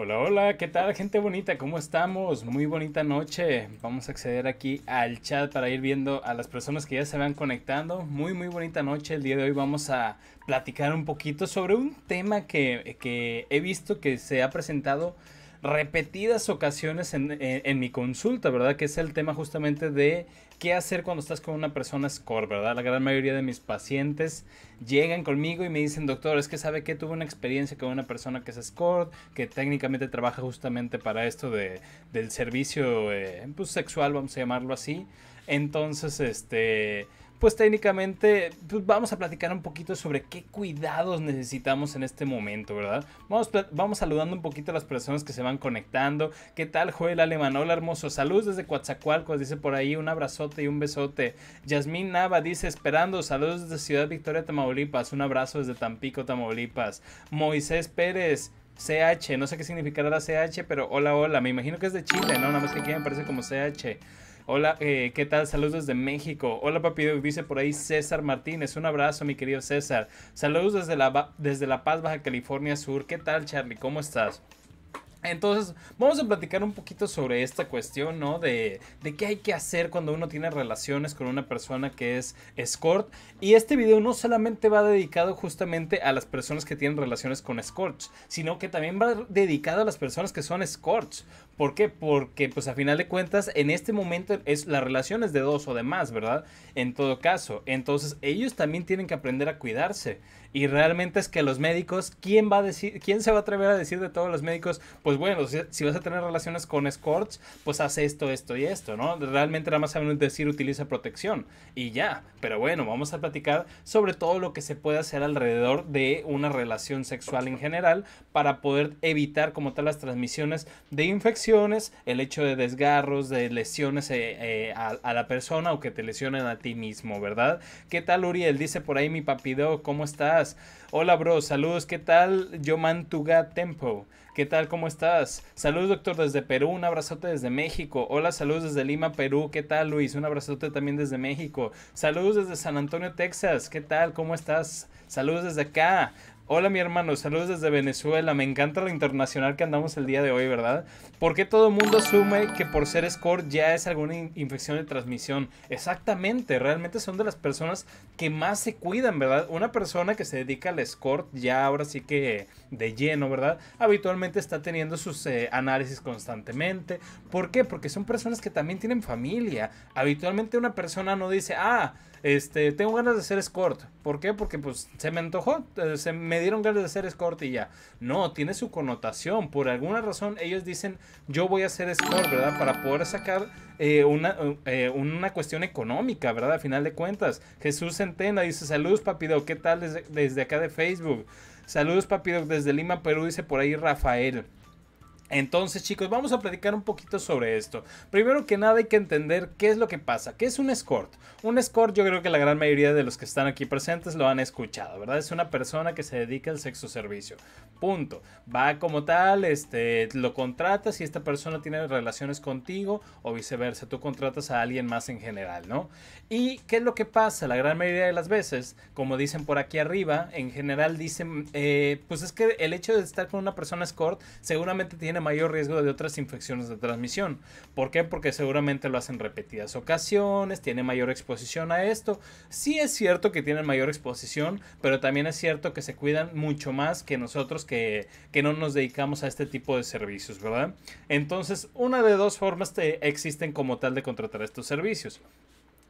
Hola, hola, ¿qué tal gente bonita? ¿Cómo estamos? Muy bonita noche. Vamos a acceder aquí al chat para ir viendo a las personas que ya se van conectando. Muy, muy bonita noche. El día de hoy vamos a platicar un poquito sobre un tema que, que he visto que se ha presentado repetidas ocasiones en, mi consulta, ¿verdad? Que es el tema justamente de qué hacer cuando estás con una persona score, ¿verdad? La gran mayoría de mis pacientes llegan conmigo y me dicen, doctor, es que sabe que tuve una experiencia con una persona que es score, que técnicamente trabaja justamente para esto de, del servicio eh, pues, sexual, vamos a llamarlo así. Entonces, este pues técnicamente pues, vamos a platicar un poquito sobre qué cuidados necesitamos en este momento, ¿verdad? Vamos, vamos saludando un poquito a las personas que se van conectando. ¿Qué tal, Joel Alemán? Hola, hermoso. Saludos desde Coatzacoalcos, dice por ahí. Un abrazote y un besote. Yasmín Nava dice, esperando. Saludos desde Ciudad Victoria, Tamaulipas. Un abrazo desde Tampico, Tamaulipas. Moisés Pérez. CH, no sé qué significará la CH, pero hola, hola, me imagino que es de Chile, ¿no? Nada más que aquí me parece como CH. Hola, eh, ¿qué tal? Saludos desde México. Hola, papi dice por ahí César Martínez. Un abrazo, mi querido César. Saludos desde la, desde la Paz, Baja California Sur. ¿Qué tal, Charlie? ¿Cómo estás? Entonces, vamos a platicar un poquito sobre esta cuestión, ¿no? De, de, qué hay que hacer cuando uno tiene relaciones con una persona que es escort. Y este video no solamente va dedicado justamente a las personas que tienen relaciones con escorts, sino que también va dedicado a las personas que son escorts. ¿Por qué? Porque pues a final de cuentas en este momento es la relación es de dos o de más, ¿verdad? En todo caso. Entonces ellos también tienen que aprender a cuidarse. Y realmente es que los médicos, ¿quién va a decir, quién se va a atrever a decir de todos los médicos? Pues bueno, si, vas a tener relaciones con escorts, pues haz esto, esto y esto, ¿no? Realmente nada más menos decir utiliza protección y ya. Pero bueno, vamos a platicar sobre todo lo que se puede hacer alrededor de una relación sexual en general para poder evitar como tal las transmisiones de infección el hecho de desgarros, de lesiones eh, eh, a, la persona o que te lesionen a ti mismo, ¿verdad? ¿Qué tal Uriel? Dice por ahí mi papido, ¿cómo estás? Hola bro, saludos, ¿qué tal? Yo mantuga tempo. ¿Qué tal? ¿Cómo estás? Saludos, doctor, desde Perú. Un abrazote desde México. Hola, saludos desde Lima, Perú. ¿Qué tal, Luis? Un abrazote también desde México. Saludos desde San Antonio, Texas. ¿Qué tal? ¿Cómo estás? Saludos desde acá. Hola mi hermano, saludos desde Venezuela. Me encanta lo internacional que andamos el día de hoy, ¿verdad? ¿Por qué todo el mundo asume que por ser escort ya es alguna infección de transmisión? Exactamente, realmente son de las personas que más se cuidan, ¿verdad? Una persona que se dedica al escort ya ahora sí que de lleno, ¿verdad? Habitualmente está teniendo sus eh, análisis constantemente. ¿Por qué? Porque son personas que también tienen familia. Habitualmente una persona no dice, ah, este, tengo ganas de ser escort. ¿Por qué? Porque pues se me antojó, eh, se me dieron ganas de ser escort y ya. No, tiene su connotación. Por alguna razón ellos dicen, yo voy a ser escort, ¿verdad? Para poder sacar eh, una, eh, una cuestión económica, ¿verdad? A final de cuentas. Jesús Centena dice, saludos papido, ¿qué tal desde, desde acá de Facebook? Saludos papido desde Lima, Perú, dice por ahí Rafael. Entonces chicos, vamos a platicar un poquito sobre esto. Primero que nada hay que entender qué es lo que pasa, qué es un escort. Un escort yo creo que la gran mayoría de los que están aquí presentes lo han escuchado, ¿verdad? Es una persona que se dedica al sexo servicio. Punto. Va como tal, este, lo contratas y esta persona tiene relaciones contigo o viceversa, tú contratas a alguien más en general, ¿no? ¿Y qué es lo que pasa? La gran mayoría de las veces, como dicen por aquí arriba, en general dicen, eh, pues es que el hecho de estar con una persona escort seguramente tiene mayor riesgo de otras infecciones de transmisión. ¿Por qué? Porque seguramente lo hacen repetidas ocasiones, tiene mayor exposición a esto. Sí es cierto que tienen mayor exposición, pero también es cierto que se cuidan mucho más que nosotros que, no nos dedicamos a este tipo de servicios, ¿verdad? Entonces, una de dos formas te existen como tal de contratar estos servicios.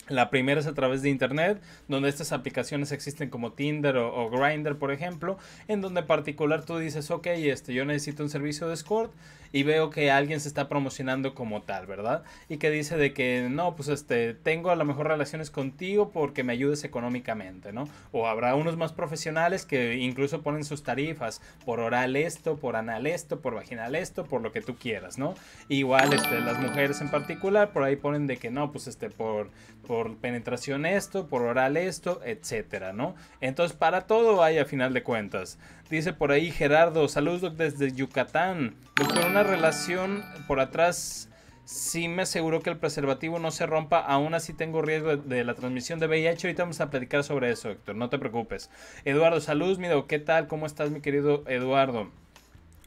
La primera es a través de Internet, donde estas aplicaciones existen como Tinder o, Grinder por ejemplo, en donde en particular tú dices, ok, este, yo necesito un servicio de escort y veo que alguien se está promocionando como tal, ¿verdad? Y que dice de que no, pues este, tengo a lo mejor relaciones contigo porque me ayudes económicamente, ¿no? O habrá unos más profesionales que incluso ponen sus tarifas por oral esto, por anal esto, por vaginal esto, por lo que tú quieras, ¿no? Igual este, las mujeres en particular por ahí ponen de que no, pues este, por, por penetración esto, por oral esto, etcétera, ¿no? Entonces para todo hay a final de cuentas. Dice por ahí Gerardo, saludos desde Yucatán. Doctor, una relación por atrás sí me aseguró que el preservativo no se rompa, aún así tengo riesgo de la transmisión de VIH. Ahorita vamos a platicar sobre eso, Héctor, no te preocupes. Eduardo, saludos, Mido, ¿qué tal? ¿Cómo estás, mi querido Eduardo?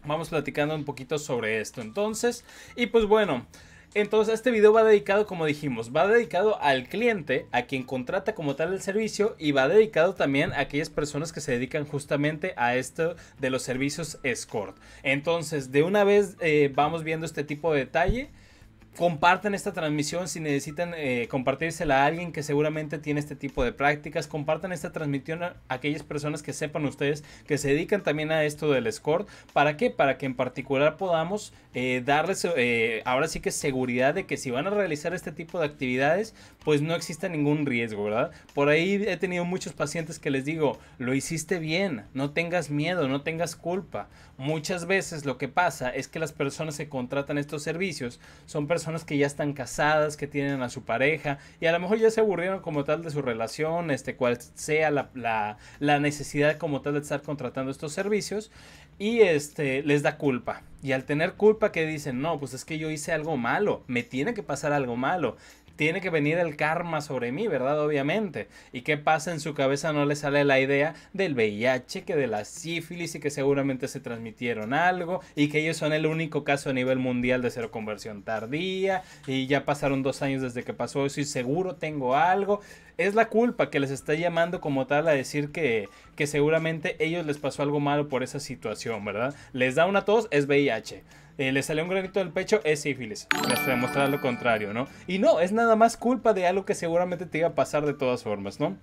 Vamos platicando un poquito sobre esto entonces. Y pues bueno, entonces este video va dedicado, como dijimos, va dedicado al cliente, a quien contrata como tal el servicio y va dedicado también a aquellas personas que se dedican justamente a esto de los servicios escort. Entonces de una vez eh, vamos viendo este tipo de detalle Compartan esta transmisión si necesitan eh, compartírsela a alguien que seguramente tiene este tipo de prácticas. Compartan esta transmisión a aquellas personas que sepan ustedes que se dedican también a esto del score. ¿Para qué? Para que en particular podamos eh, darles eh, ahora sí que seguridad de que si van a realizar este tipo de actividades, pues no exista ningún riesgo, ¿verdad? Por ahí he tenido muchos pacientes que les digo, lo hiciste bien, no tengas miedo, no tengas culpa. Muchas veces lo que pasa es que las personas que contratan estos servicios son personas personas que ya están casadas, que tienen a su pareja y a lo mejor ya se aburrieron como tal de su relación, este, cual sea la, la necesidad como tal de estar contratando estos servicios y este, les da culpa. Y al tener culpa que dicen, no, pues es que yo hice algo malo, me tiene que pasar algo malo tiene que venir el karma sobre mí, ¿verdad? Obviamente. ¿Y qué pasa? En su cabeza no le sale la idea del VIH, que de la sífilis y que seguramente se transmitieron algo y que ellos son el único caso a nivel mundial de conversión tardía y ya pasaron dos años desde que pasó eso y seguro tengo algo. Es la culpa que les está llamando como tal a decir que, que seguramente ellos les pasó algo malo por esa situación, ¿verdad? Les da una tos, es VIH eh, le salió un granito del pecho, es sífilis. Les demostrar lo contrario, ¿no? Y no, es nada más culpa de algo que seguramente te iba a pasar de todas formas, ¿no?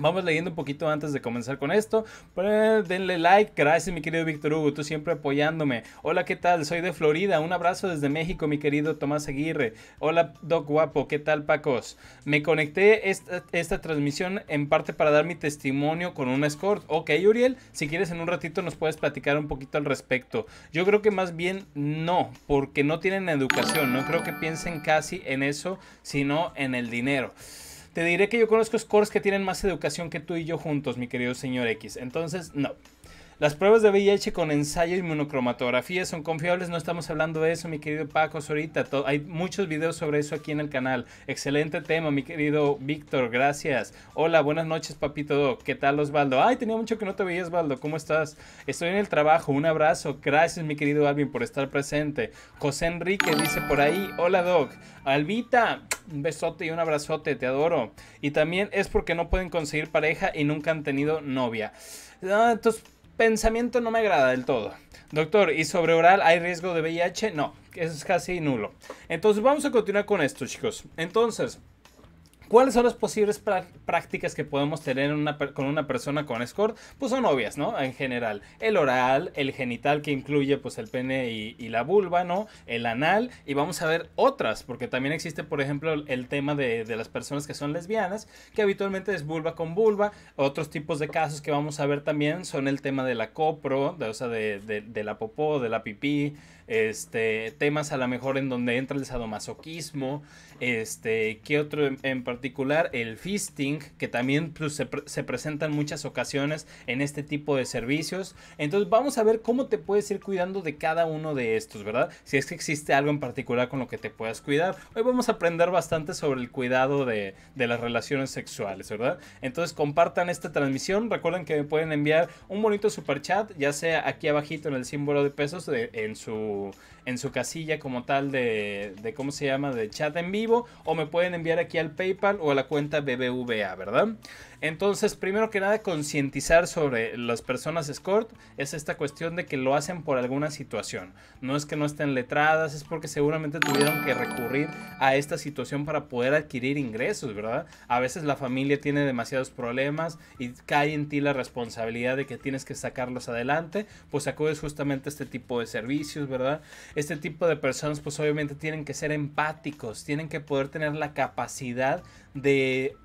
Vamos leyendo un poquito antes de comenzar con esto. Eh, denle like. Gracias, mi querido Víctor Hugo. Tú siempre apoyándome. Hola, ¿qué tal? Soy de Florida. Un abrazo desde México, mi querido Tomás Aguirre. Hola, Doc Guapo. ¿Qué tal, Pacos? Me conecté esta, transmisión en parte para dar mi testimonio con un escort. Ok, Uriel. Si quieres, en un ratito nos puedes platicar un poquito al respecto. Yo creo que más bien no, porque no tienen educación. No creo que piensen casi en eso, sino en el dinero. Te diré que yo conozco scores que tienen más educación que tú y yo juntos, mi querido señor X. Entonces, no. Las pruebas de VIH con ensayo y monocromatografía son confiables, no estamos hablando de eso, mi querido Paco, ahorita hay muchos videos sobre eso aquí en el canal. Excelente tema, mi querido Víctor, gracias. Hola, buenas noches, papito. ¿Qué tal, Osvaldo? Ay, tenía mucho que no te veías, Osvaldo. ¿Cómo estás? Estoy en el trabajo, un abrazo. Gracias, mi querido Alvin, por estar presente. José Enrique dice por ahí, hola, Doc. Alvita, un besote y un abrazote, te adoro. Y también es porque no pueden conseguir pareja y nunca han tenido novia. Ah, entonces pensamiento no me agrada del todo. Doctor, ¿y sobre oral hay riesgo de VIH? No, eso es casi nulo. Entonces vamos a continuar con esto, chicos. Entonces, ¿Cuáles son las posibles prácticas que podemos tener con una persona con escort? Pues son obvias, ¿no? En general, el oral, el genital que incluye pues el pene y, la vulva, ¿no? El anal y vamos a ver otras, porque también existe, por ejemplo, el tema de, las personas que son lesbianas, que habitualmente es vulva con vulva. Otros tipos de casos que vamos a ver también son el tema de la copro, o sea, de la popó, de la pipí, este, temas a lo mejor en donde entra el sadomasoquismo, este, ¿qué otro en, particular? El fisting, que también pues, se, presenta en muchas ocasiones en este tipo de servicios. Entonces vamos a ver cómo te puedes ir cuidando de cada uno de estos, ¿verdad? Si es que existe algo en particular con lo que te puedas cuidar. Hoy vamos a aprender bastante sobre el cuidado de, las relaciones sexuales, ¿verdad? Entonces compartan esta transmisión, recuerden que me pueden enviar un bonito super chat, ya sea aquí abajito en el símbolo de pesos en su en su casilla como tal de, de, ¿cómo se llama?, de chat en vivo, o me pueden enviar aquí al PayPal o a la cuenta BBVA, ¿verdad? Entonces, primero que nada, concientizar sobre las personas escort es esta cuestión de que lo hacen por alguna situación. No es que no estén letradas, es porque seguramente tuvieron que recurrir a esta situación para poder adquirir ingresos, ¿verdad? A veces la familia tiene demasiados problemas y cae en ti la responsabilidad de que tienes que sacarlos adelante, pues acudes justamente a este tipo de servicios, ¿verdad? Este tipo de personas pues obviamente tienen que ser empáticos, tienen que poder tener la capacidad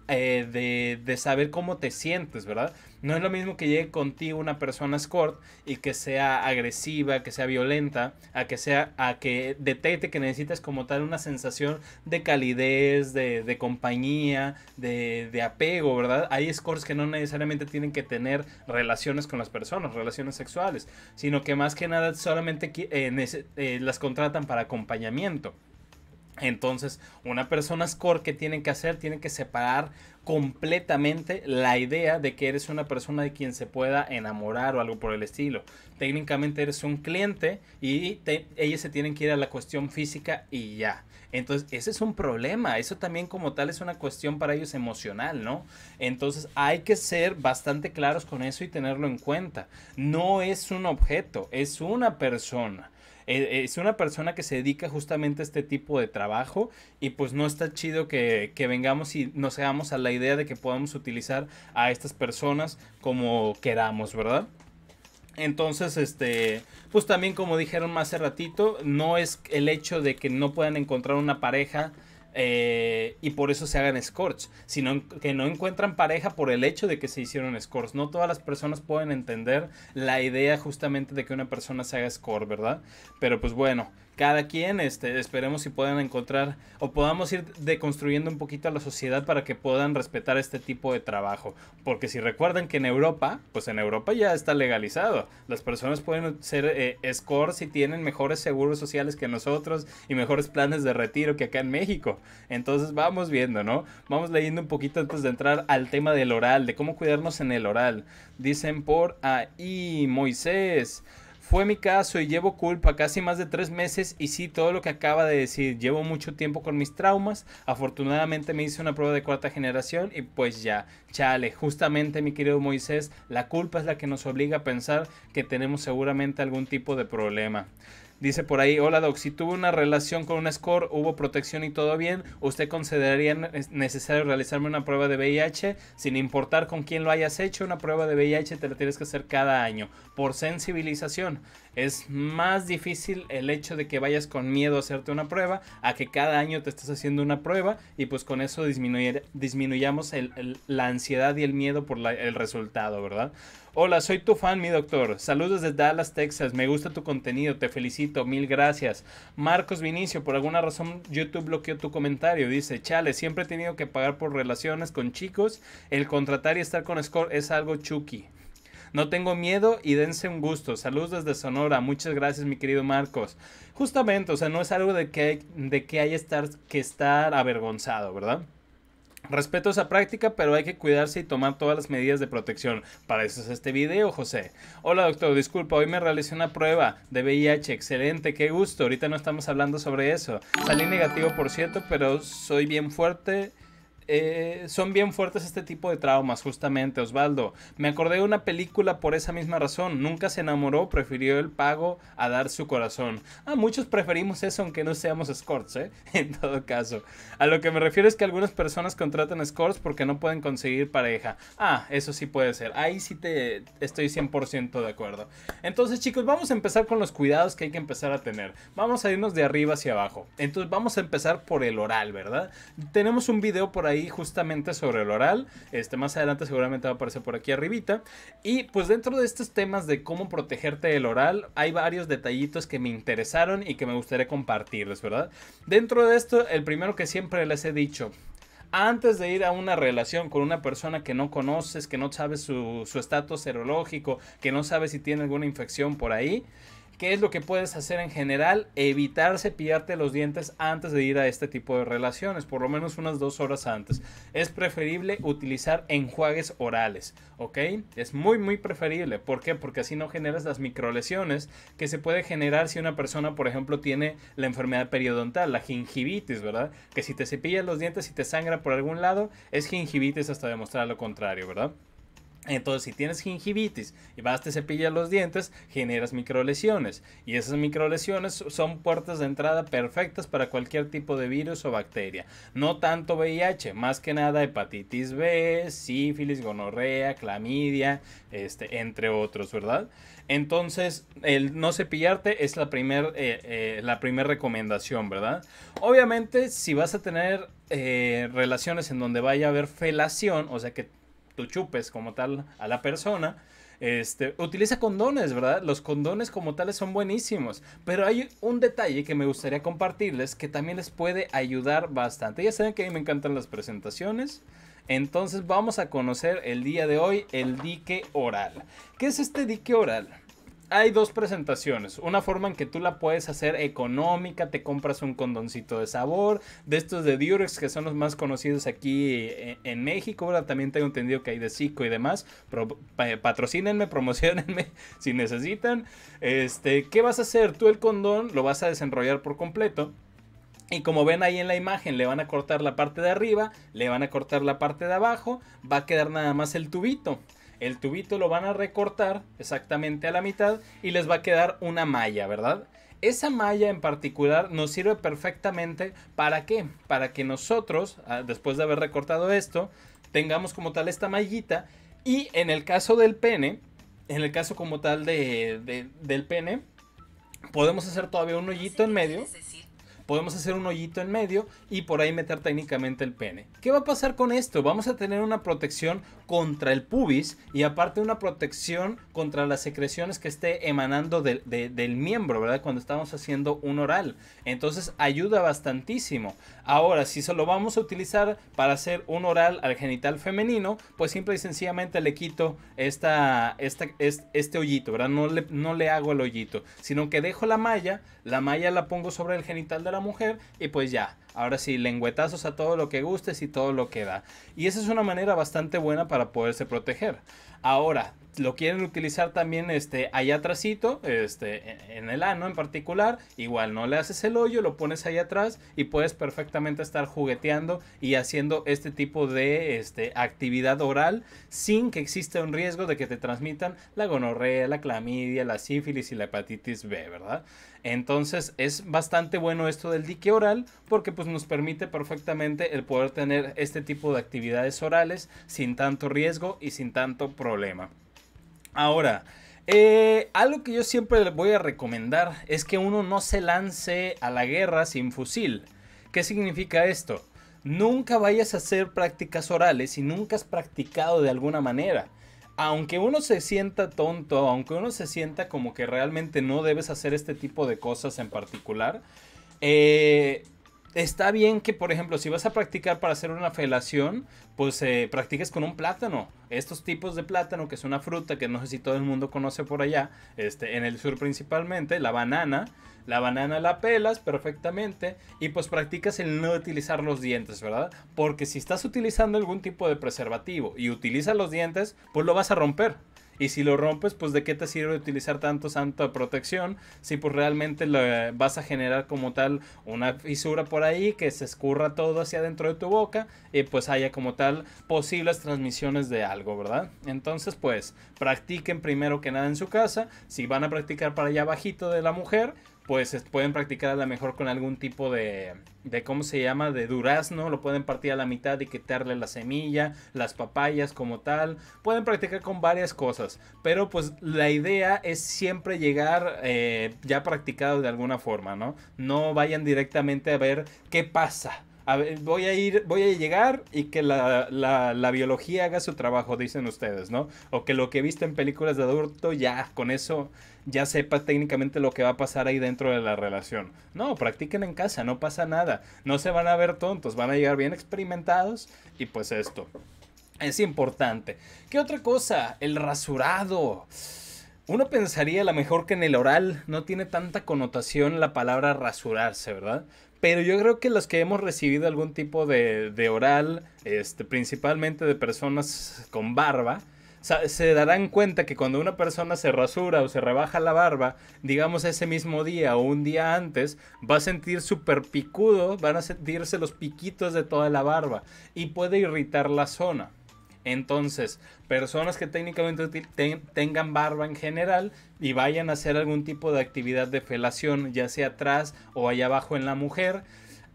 eh, de, de, saber cómo te sientes, ¿verdad? No es lo mismo que llegue contigo una persona escort y que sea agresiva, que sea violenta, a que sea, a que detecte que necesitas como tal una sensación de calidez, de, de compañía, de, apego, ¿verdad? Hay escorts que no necesariamente tienen que tener relaciones con las personas, relaciones sexuales, sino que más que nada solamente eh, eh, las contratan para acompañamiento. Entonces, una persona score que tienen que hacer, Tiene que separar completamente la idea de que eres una persona de quien se pueda enamorar o algo por el estilo. Técnicamente eres un cliente y ellos se tienen que ir a la cuestión física y ya. Entonces, ese es un problema. Eso también como tal es una cuestión para ellos emocional, ¿no? Entonces, hay que ser bastante claros con eso y tenerlo en cuenta. No es un objeto, es una persona. Eh, es una persona que se dedica justamente a este tipo de trabajo y pues no está chido que, que vengamos y nos hagamos a la idea de que podamos utilizar a estas personas como queramos, ¿verdad? Entonces, este, pues también como dijeron más hace ratito, no es el hecho de que no puedan encontrar una pareja eh, y por eso se hagan escorts, sino que no encuentran pareja por el hecho de que se hicieron escorts. No todas las personas pueden entender la idea justamente de que una persona se haga Scorch ¿verdad? Pero pues bueno, cada quien, este, esperemos si puedan encontrar o podamos ir deconstruyendo un poquito a la sociedad para que puedan respetar este tipo de trabajo. Porque si recuerdan que en Europa, pues en Europa ya está legalizado. Las personas pueden ser eh, scores y tienen mejores seguros sociales que nosotros y mejores planes de retiro que acá en México. Entonces vamos viendo, ¿no? Vamos leyendo un poquito antes de entrar al tema del oral, de cómo cuidarnos en el oral. Dicen por ahí, Moisés. Fue mi caso y llevo culpa casi más de tres meses y sí, todo lo que acaba de decir, llevo mucho tiempo con mis traumas, afortunadamente me hice una prueba de cuarta generación y pues ya, chale, justamente mi querido Moisés, la culpa es la que nos obliga a pensar que tenemos seguramente algún tipo de problema. Dice por ahí, hola Doc, si tuvo una relación con un score, hubo protección y todo bien, ¿usted consideraría necesario realizarme una prueba de VIH? Sin importar con quién lo hayas hecho, una prueba de VIH te la tienes que hacer cada año, por sensibilización es más difícil el hecho de que vayas con miedo a hacerte una prueba, a que cada año te estés haciendo una prueba y pues con eso disminuyamos la ansiedad y el miedo por el resultado, ¿verdad? Hola, soy tu fan, mi doctor. Saludos desde Dallas, Texas. Me gusta tu contenido, te felicito, mil gracias. Marcos Vinicio, por alguna razón YouTube bloqueó tu comentario. Dice, chale, siempre he tenido que pagar por relaciones con chicos. El contratar y estar con Score es algo chucky. No tengo miedo y dense un gusto. Saludos desde Sonora. Muchas gracias, mi querido Marcos. Justamente, o sea, no es algo de que, de que hay que estar avergonzado, ¿verdad? Respeto esa práctica, pero hay que cuidarse y tomar todas las medidas de protección. Para eso es este video, José. Hola, doctor. Disculpa, hoy me realicé una prueba de VIH. Excelente, qué gusto. Ahorita no estamos hablando sobre eso. Salí negativo, por cierto, pero soy bien fuerte. Eh, son bien fuertes este tipo de traumas, justamente, Osvaldo. Me acordé de una película por esa misma razón. Nunca se enamoró, prefirió el pago a dar su corazón. Ah, muchos preferimos eso aunque no seamos escorts, ¿eh? En todo caso. A lo que me refiero es que algunas personas contratan escorts porque no pueden conseguir pareja. Ah, eso sí puede ser. Ahí sí te estoy 100% de acuerdo. Entonces, chicos, vamos a empezar con los cuidados que hay que empezar a tener. Vamos a irnos de arriba hacia abajo. Entonces, vamos a empezar por el oral, ¿verdad? Tenemos un video por ahí justamente sobre el oral. Este, más adelante seguramente va a aparecer por aquí arribita. Y pues dentro de estos temas de cómo protegerte del oral, hay varios detallitos que me interesaron y que me gustaría compartirles, ¿verdad? Dentro de esto, el primero que siempre les he dicho, antes de ir a una relación con una persona que no conoces, que no sabes su estatus serológico, que no sabes si tiene alguna infección por ahí, ¿Qué es lo que puedes hacer en general? Evitar cepillarte los dientes antes de ir a este tipo de relaciones, por lo menos unas dos horas antes. Es preferible utilizar enjuagues orales, ¿ok? Es muy, muy preferible. ¿Por qué? Porque así no generas las microlesiones que se puede generar si una persona, por ejemplo, tiene la enfermedad periodontal, la gingivitis, ¿verdad? Que si te cepillas los dientes y te sangra por algún lado, es gingivitis hasta demostrar lo contrario, ¿verdad? Entonces, si tienes gingivitis y vas a cepillar los dientes, generas microlesiones. Y esas microlesiones son puertas de entrada perfectas para cualquier tipo de virus o bacteria. No tanto VIH, más que nada hepatitis B, sífilis, gonorrea, clamidia, este, entre otros, ¿verdad? Entonces, el no cepillarte es la primera eh, eh, recomendación, ¿verdad? Obviamente, si vas a tener eh, relaciones en donde vaya a haber felación, o sea que tú chupes como tal a la persona. Este, utiliza condones, ¿verdad? Los condones como tales son buenísimos. Pero hay un detalle que me gustaría compartirles que también les puede ayudar bastante. Ya saben que a mí me encantan las presentaciones. Entonces vamos a conocer el día de hoy el dique oral. ¿Qué es este dique oral? hay dos presentaciones. Una forma en que tú la puedes hacer económica, te compras un condoncito de sabor, de estos de Durex que son los más conocidos aquí eh, en México. Ahora también tengo entendido que hay de Zico y demás. Eh, patrocínenme, promocionenme si necesitan. Este, ¿qué vas a hacer? Tú el condón lo vas a desenrollar por completo. Y como ven ahí en la imagen, le van a cortar la parte de arriba, le van a cortar la parte de abajo, va a quedar nada más el tubito. El tubito lo van a recortar exactamente a la mitad y les va a quedar una malla, ¿verdad? Esa malla en particular nos sirve perfectamente para qué? Para que nosotros, ah, después de haber recortado esto, tengamos como tal esta mallita y en el caso del pene, en el caso como tal de, del pene, podemos hacer todavía un hoyito en medio podemos hacer un hoyito en medio y por ahí meter técnicamente el pene. ¿Qué va a pasar con esto? Vamos a tener una protección contra el pubis y aparte una protección contra las secreciones que esté emanando del, del miembro, ¿verdad? Cuando estamos haciendo un oral. Entonces ayuda bastantísimo. Ahora, si solo vamos a utilizar para hacer un oral al genital femenino, pues simple y sencillamente le quito esta, esta, este, este hoyito, ¿verdad? No le, no le hago el hoyito, sino que dejo la malla, la malla la pongo sobre el genital de la mujer y pues ya. Ahora sí, lengüetazos a todo lo que gustes y todo lo que da. Y esa es una manera bastante buena para poderse proteger. Ahora, lo quieren utilizar también este, allá atrásito, este, e-, en el ano en particular, igual no le haces el hoyo, lo pones ahí atrás y puedes perfectamente estar jugueteando y haciendo este tipo de este, actividad oral sin que exista un riesgo de que te transmitan la gonorrea, la clamidia, la sífilis y la hepatitis B, ¿verdad? Entonces es bastante bueno esto del dique oral porque pues nos permite perfectamente el poder tener este tipo de actividades orales sin tanto riesgo y sin tanto problema. Ahora, eh, algo que yo siempre les voy a recomendar es que uno no se lance a la guerra sin fusil. ¿Qué significa esto? Nunca vayas a hacer prácticas orales si nunca has practicado de alguna manera. Aunque uno se sienta tonto, aunque uno se sienta como que realmente no debes hacer este tipo de cosas en particular, eh, está bien que, por ejemplo, si vas a practicar para hacer una felación, pues eh, practiques con un plátano. Estos tipos de plátano, que es una fruta que no sé si todo el mundo conoce por allá, este, en el sur principalmente, la banana. La banana la pelas perfectamente y pues practicas el no utilizar los dientes, ¿verdad? Porque si estás utilizando algún tipo de preservativo y utilizas los dientes, pues lo vas a romper. Y si lo rompes, pues de qué te sirve utilizar tanto santa protección si pues realmente eh, vas a generar como tal una fisura por ahí que se escurra todo hacia adentro de tu boca y pues haya como tal posibles transmisiones de algo, ¿verdad? Entonces pues practiquen primero que nada en su casa, si van a practicar para allá abajito de la mujer, pues pueden practicar a lo mejor con algún tipo de, de, ¿cómo se llama? De durazno, lo pueden partir a la mitad y quitarle la semilla, las papayas como tal, pueden practicar con varias cosas, pero pues la idea es siempre llegar eh, ya practicado de alguna forma, ¿no? No vayan directamente a ver qué pasa. A ver, voy a ir, voy a llegar y que la, la, la, biología haga su trabajo, dicen ustedes, ¿no? O que lo que viste en películas de adulto, ya, con eso ya sepa técnicamente lo que va a pasar ahí dentro de la relación. No, practiquen en casa, no pasa nada. No se van a ver tontos, van a llegar bien experimentados y pues esto. Es importante. ¿Qué otra cosa? El rasurado. Uno pensaría a lo mejor que en el oral no tiene tanta connotación la palabra rasurarse, ¿verdad? Pero yo creo que los que hemos recibido algún tipo de, oral, este, principalmente de personas con barba, se darán cuenta que cuando una persona se rasura o se rebaja la barba, digamos ese mismo día o un día antes, va a sentir súper picudo, van a sentirse los piquitos de toda la barba y puede irritar la zona. Entonces, personas que técnicamente tengan barba en general y vayan a hacer algún tipo de actividad de felación, ya sea atrás o allá abajo en la mujer,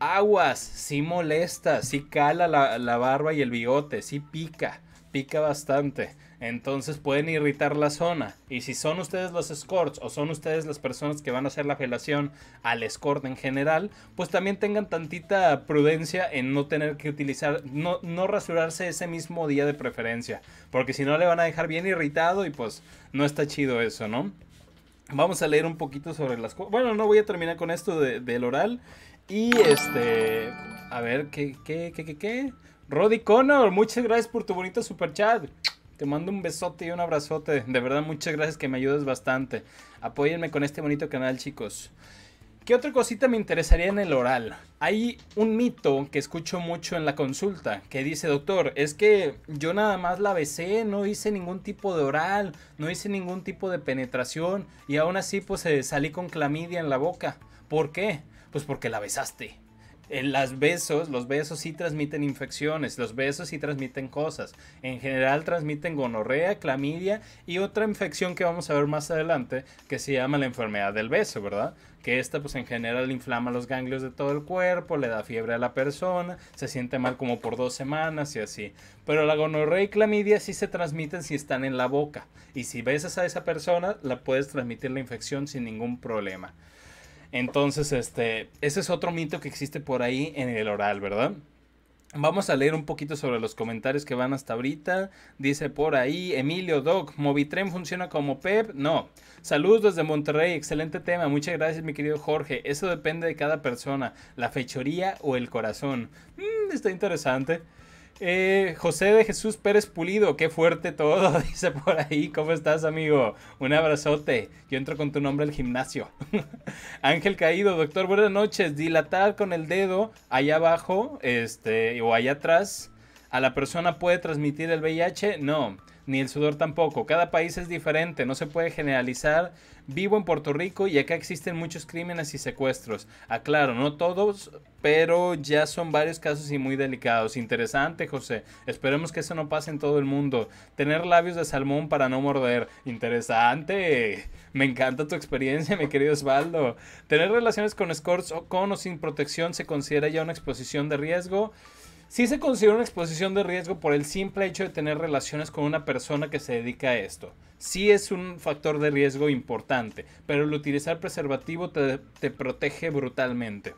aguas, sí molesta, sí cala la, la barba y el bigote, sí pica, pica bastante. Entonces pueden irritar la zona. Y si son ustedes los escorts o son ustedes las personas que van a hacer la apelación al escort en general, pues también tengan tantita prudencia en no tener que utilizar, no, no rasurarse ese mismo día de preferencia. Porque si no le van a dejar bien irritado y pues no está chido eso, ¿no? Vamos a leer un poquito sobre las cosas. Bueno, no voy a terminar con esto del oral. Y este. A ver, ¿qué, qué, qué, qué, qué? Roddy Connor, muchas gracias por tu bonito super chat. Te mando un besote y un abrazote. De verdad, muchas gracias que me ayudas bastante. Apóyenme con este bonito canal, chicos. ¿Qué otra cosita me interesaría en el oral? Hay un mito que escucho mucho en la consulta que dice, doctor, es que yo nada más la besé, no hice ningún tipo de oral, no hice ningún tipo de penetración y aún así pues eh, salí con clamidia en la boca. ¿Por qué? Pues porque la besaste en las besos, los besos sí transmiten infecciones, los besos sí transmiten cosas. En general transmiten gonorrea, clamidia y otra infección que vamos a ver más adelante que se llama la enfermedad del beso, ¿verdad? Que esta pues en general inflama los ganglios de todo el cuerpo, le da fiebre a la persona, se siente mal como por dos semanas y así. Pero la gonorrea y clamidia sí se transmiten si están en la boca y si besas a esa persona la puedes transmitir la infección sin ningún problema. Entonces, este, ese es otro mito que existe por ahí en el oral, ¿verdad? Vamos a leer un poquito sobre los comentarios que van hasta ahorita. Dice por ahí, Emilio Doc, Movitren funciona como PEP. No. Saludos desde Monterrey, excelente tema. Muchas gracias, mi querido Jorge. Eso depende de cada persona, la fechoría o el corazón. Mm, está interesante. Eh, José de Jesús Pérez Pulido, qué fuerte todo, dice por ahí. ¿Cómo estás, amigo? Un abrazote. Yo entro con tu nombre al gimnasio. Ángel Caído, doctor, buenas noches. Dilatar con el dedo allá abajo este, o allá atrás a la persona puede transmitir el VIH. No ni el sudor tampoco. Cada país es diferente, no se puede generalizar. Vivo en Puerto Rico y acá existen muchos crímenes y secuestros. Aclaro, no todos, pero ya son varios casos y muy delicados. Interesante, José. Esperemos que eso no pase en todo el mundo. Tener labios de salmón para no morder. Interesante. Me encanta tu experiencia, mi querido Osvaldo. Tener relaciones con escorts o con o sin protección se considera ya una exposición de riesgo sí se considera una exposición de riesgo por el simple hecho de tener relaciones con una persona que se dedica a esto. Sí es un factor de riesgo importante, pero el utilizar preservativo te, protege brutalmente.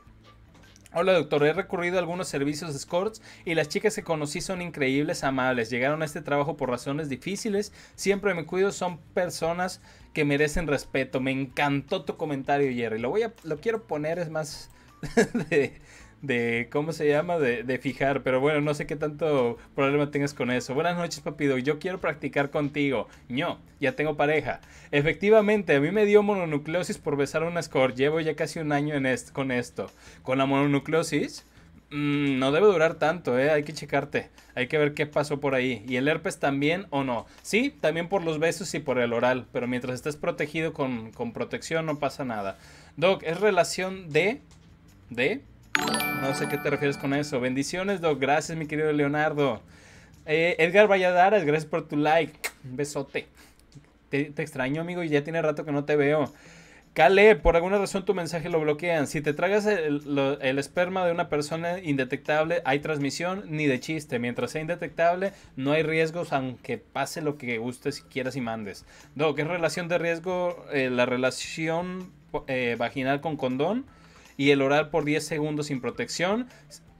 Hola doctor, he recurrido a algunos servicios escorts y las chicas que conocí son increíbles, amables. Llegaron a este trabajo por razones difíciles. Siempre me cuido, son personas que merecen respeto. Me encantó tu comentario, Jerry. Lo voy a, lo quiero poner, es más de, de ¿cómo se llama? De, fijar, pero bueno, no sé qué tanto problema tengas con eso. Buenas noches, papido, yo quiero practicar contigo. No, ya tengo pareja. Efectivamente, a mí me dio mononucleosis por besar una score. Llevo ya casi un año en con esto. Con la mononucleosis mm, no debe durar tanto, ¿eh? Hay que checarte. Hay que ver qué pasó por ahí. ¿Y el herpes también o no? Sí, también por los besos y por el oral, pero mientras estés protegido con, con protección no pasa nada. Doc, es relación de... de... No sé qué te refieres con eso. Bendiciones, Doc. Gracias, mi querido Leonardo. Eh, Edgar Valladares, gracias por tu like. Un besote. Te, extraño, amigo, y ya tiene rato que no te veo. Kale, por alguna razón tu mensaje lo bloquean. Si te tragas el, esperma de una persona indetectable, hay transmisión ni de chiste. Mientras sea indetectable, no hay riesgos, aunque pase lo que gustes, si quieras y mandes. Doc, ¿qué relación de riesgo eh, la relación eh, vaginal con condón? y el oral por 10 segundos sin protección.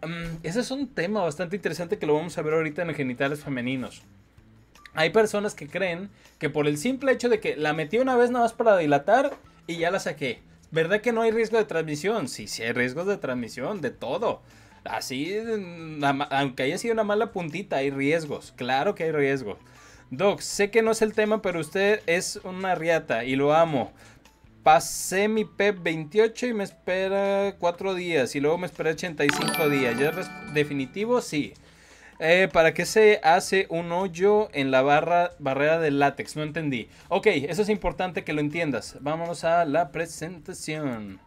Mm, ese es un tema bastante interesante que lo vamos a ver ahorita en genitales femeninos. Hay personas que creen que por el simple hecho de que la metí una vez nada más para dilatar y ya la saqué. ¿Verdad que no hay riesgo de transmisión? Sí, sí hay riesgos de transmisión, de todo. Así, mm, aunque haya sido una mala puntita, hay riesgos. Claro que hay riesgos. Doc, sé que no es el tema, pero usted es una riata y lo amo. Pasé mi PEP 28 y me espera 4 días. Y luego me espera 85 días. ¿Ya es definitivo? Sí. Eh, ¿Para qué se hace un hoyo en la barra, barrera de látex? No entendí. Ok, eso es importante que lo entiendas. Vámonos a la presentación.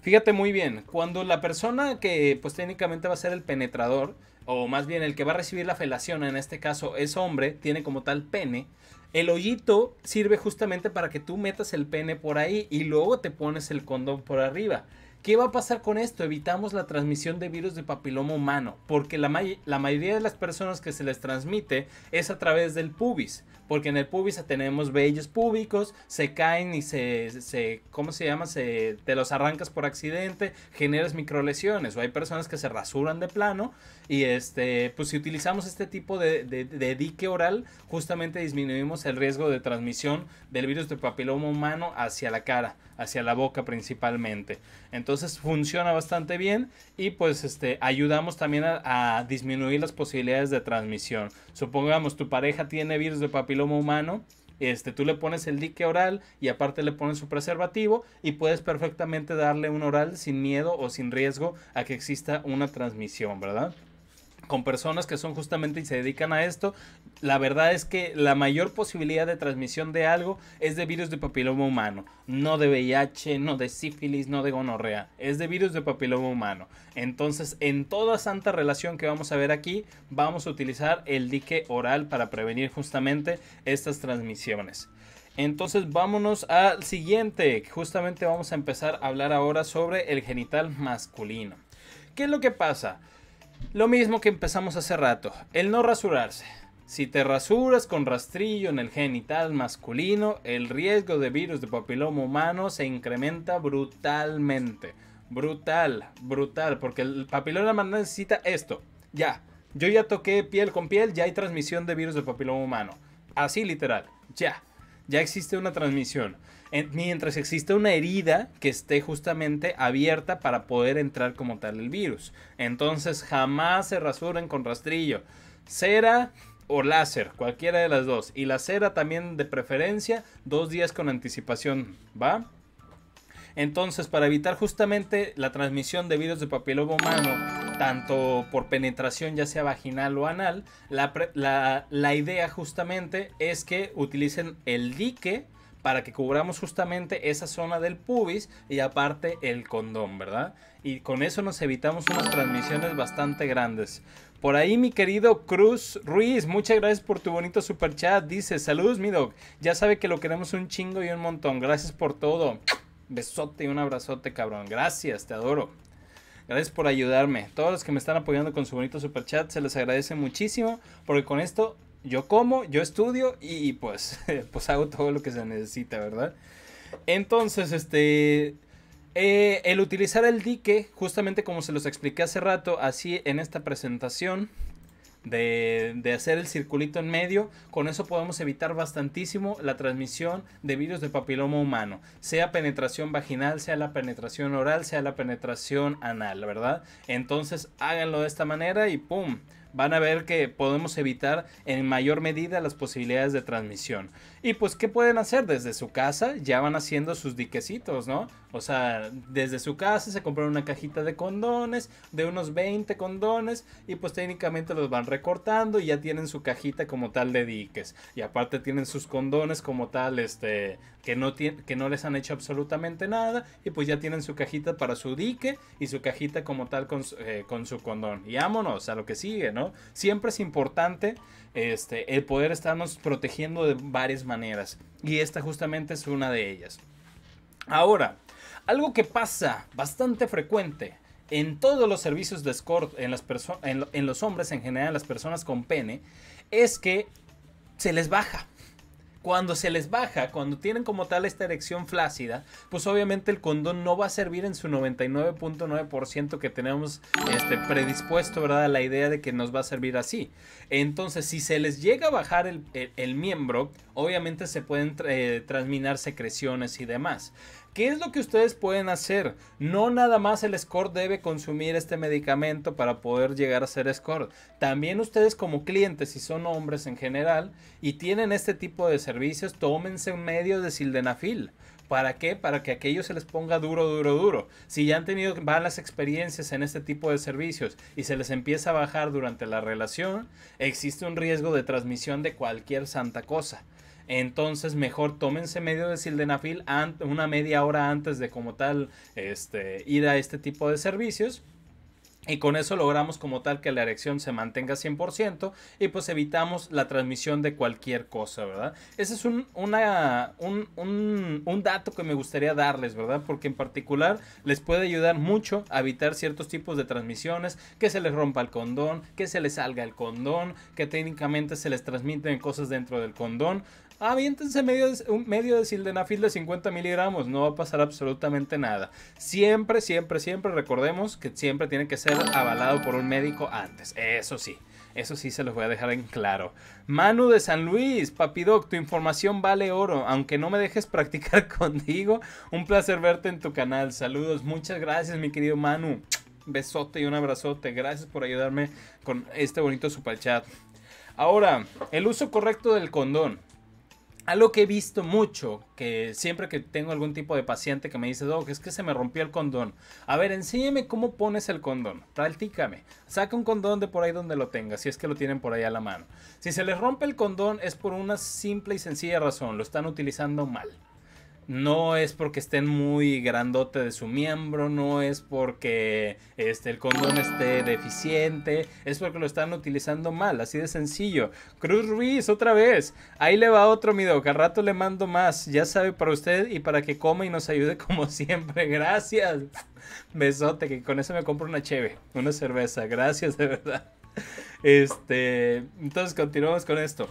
Fíjate muy bien, cuando la persona que pues técnicamente va a ser el penetrador, o más bien el que va a recibir la felación, en este caso es hombre, tiene como tal pene, el hoyito sirve justamente para que tú metas el pene por ahí y luego te pones el condón por arriba. ¿Qué va a pasar con esto? Evitamos la transmisión de virus de papiloma humano, porque la, la mayoría de las personas que se les transmite es a través del pubis porque en el pubis tenemos vellos públicos, se caen y se, ¿cómo se llama? te los arrancas por accidente, generas microlesiones, o hay personas que se rasuran de plano, y este, pues si utilizamos este tipo de, de, de dique oral, justamente disminuimos el riesgo de transmisión del virus del papiloma humano hacia la cara hacia la boca principalmente. Entonces funciona bastante bien y pues este, ayudamos también a, disminuir las posibilidades de transmisión. Supongamos tu pareja tiene virus de papiloma humano, este, tú le pones el dique oral y aparte le pones su preservativo y puedes perfectamente darle un oral sin miedo o sin riesgo a que exista una transmisión, ¿verdad? con personas que son justamente y se dedican a esto, la verdad es que la mayor posibilidad de transmisión de algo es de virus de papiloma humano, no de VIH, no de sífilis, no de gonorrea, es de virus de papiloma humano. Entonces, en toda santa relación que vamos a ver aquí, vamos a utilizar el dique oral para prevenir justamente estas transmisiones. Entonces vámonos al siguiente, justamente vamos a empezar a hablar ahora sobre el genital masculino. ¿Qué es lo que pasa? Lo mismo que empezamos hace rato, el no rasurarse. Si te rasuras con rastrillo en el genital masculino, el riesgo de virus de papiloma humano se incrementa brutalmente. Brutal, brutal, porque el papiloma necesita esto. Ya, yo ya toqué piel con piel, ya hay transmisión de virus de papiloma humano. Así literal, ya, ya existe una transmisión mientras existe una herida que esté justamente abierta para poder entrar como tal el virus. Entonces jamás se rasuren con rastrillo. Cera o láser, cualquiera de las dos. Y la cera también de preferencia, dos días con anticipación, ¿va? Entonces, para evitar justamente la transmisión de virus de papiloma humano, tanto por penetración ya sea vaginal o anal, la, la idea justamente es que utilicen el dique para que cubramos justamente esa zona del pubis y aparte el condón, ¿verdad? Y con eso nos evitamos unas transmisiones bastante grandes. Por ahí mi querido Cruz Ruiz, muchas gracias por tu bonito super chat. Dice, saludos mi dog, ya sabe que lo queremos un chingo y un montón. Gracias por todo. Besote y un abrazote, cabrón. Gracias, te adoro. Gracias por ayudarme. Todos los que me están apoyando con su bonito super chat, se les agradece muchísimo porque con esto yo como, yo estudio y pues, pues hago todo lo que se necesita, ¿verdad? Entonces, este, eh, el utilizar el dique, justamente como se los expliqué hace rato, así en esta presentación, de, de, hacer el circulito en medio. Con eso podemos evitar bastantísimo la transmisión de virus de papiloma humano, sea penetración vaginal, sea la penetración oral, sea la penetración anal, ¿verdad? Entonces háganlo de esta manera y ¡pum! van a ver que podemos evitar en mayor medida las posibilidades de transmisión. Y pues, ¿qué pueden hacer? Desde su casa ya van haciendo sus diquecitos, ¿no? O sea, desde su casa se compraron una cajita de condones, de unos 20 condones, y pues técnicamente los van recortando y ya tienen su cajita como tal de diques. Y aparte tienen sus condones como tal, este, que no, que no les han hecho absolutamente nada, y pues ya tienen su cajita para su dique y su cajita como tal eh, con, su condón. Y vámonos a lo que sigue, ¿no? Siempre es importante este, el poder estarnos protegiendo de varias maneras, y esta justamente es una de ellas. Ahora, algo que pasa bastante frecuente en todos los servicios de escort, en, las los hombres en general, las personas con pene, es que se les baja cuando se les baja, cuando tienen como tal esta erección flácida, pues obviamente el condón no va a servir en su 99.9% que tenemos este, predispuesto, ¿verdad? La idea de que nos va a servir así. Entonces, si se les llega a bajar el, miembro, obviamente se pueden eh, transminar secreciones y demás. ¿Qué es lo que ustedes pueden hacer? No nada más el score debe consumir este medicamento para poder llegar a ser score. También ustedes como clientes, si son hombres en general y tienen este tipo de servicios, tómense un medio de sildenafil. ¿Para qué? Para que aquello se les ponga duro, duro, duro. Si ya han tenido malas experiencias en este tipo de servicios y se les empieza a bajar durante la relación, existe un riesgo de transmisión de cualquier santa cosa. Entonces, mejor tómense medio de sildenafil una media hora antes de como tal este, ir a este tipo de servicios. Y con eso logramos como tal que la erección se mantenga 100% y pues evitamos la transmisión de cualquier cosa, ¿verdad? Ese es un, una, un, un, dato que me gustaría darles, ¿verdad? Porque en particular les puede ayudar mucho a evitar ciertos tipos de transmisiones, que se les rompa el condón, que se les salga el condón, que técnicamente se les transmiten cosas dentro del condón. Ah, medio, un medio de sildenafil de 50 miligramos, no va a pasar absolutamente nada. Siempre, siempre, siempre recordemos que siempre tiene que ser avalado por un médico antes, eso sí. Eso sí se los voy a dejar en claro. Manu de San Luis, Papi Doc, tu información vale oro, aunque no me dejes practicar contigo. Un placer verte en tu canal. Saludos, muchas gracias, mi querido Manu. Besote y un abrazote. Gracias por ayudarme con este bonito superchat. Ahora, el uso correcto del condón algo que he visto mucho, que siempre que tengo algún tipo de paciente que me dice, Doc, es que se me rompió el condón. A ver, enséñame cómo pones el condón. Practícame. Saca un condón de por ahí donde lo tengas, si es que lo tienen por ahí a la mano. Si se les rompe el condón es por una simple y sencilla razón, lo están utilizando mal no es porque estén muy grandote de su miembro, no es porque este, el condón esté deficiente, es porque lo están utilizando mal, así de sencillo. Cruz Ruiz, otra vez, ahí le va otro, mi doc, rato le mando más, ya sabe, para usted y para que coma y nos ayude como siempre, gracias. Besote, que con eso me compro una cheve, una cerveza, gracias de verdad. Este, entonces continuamos con esto.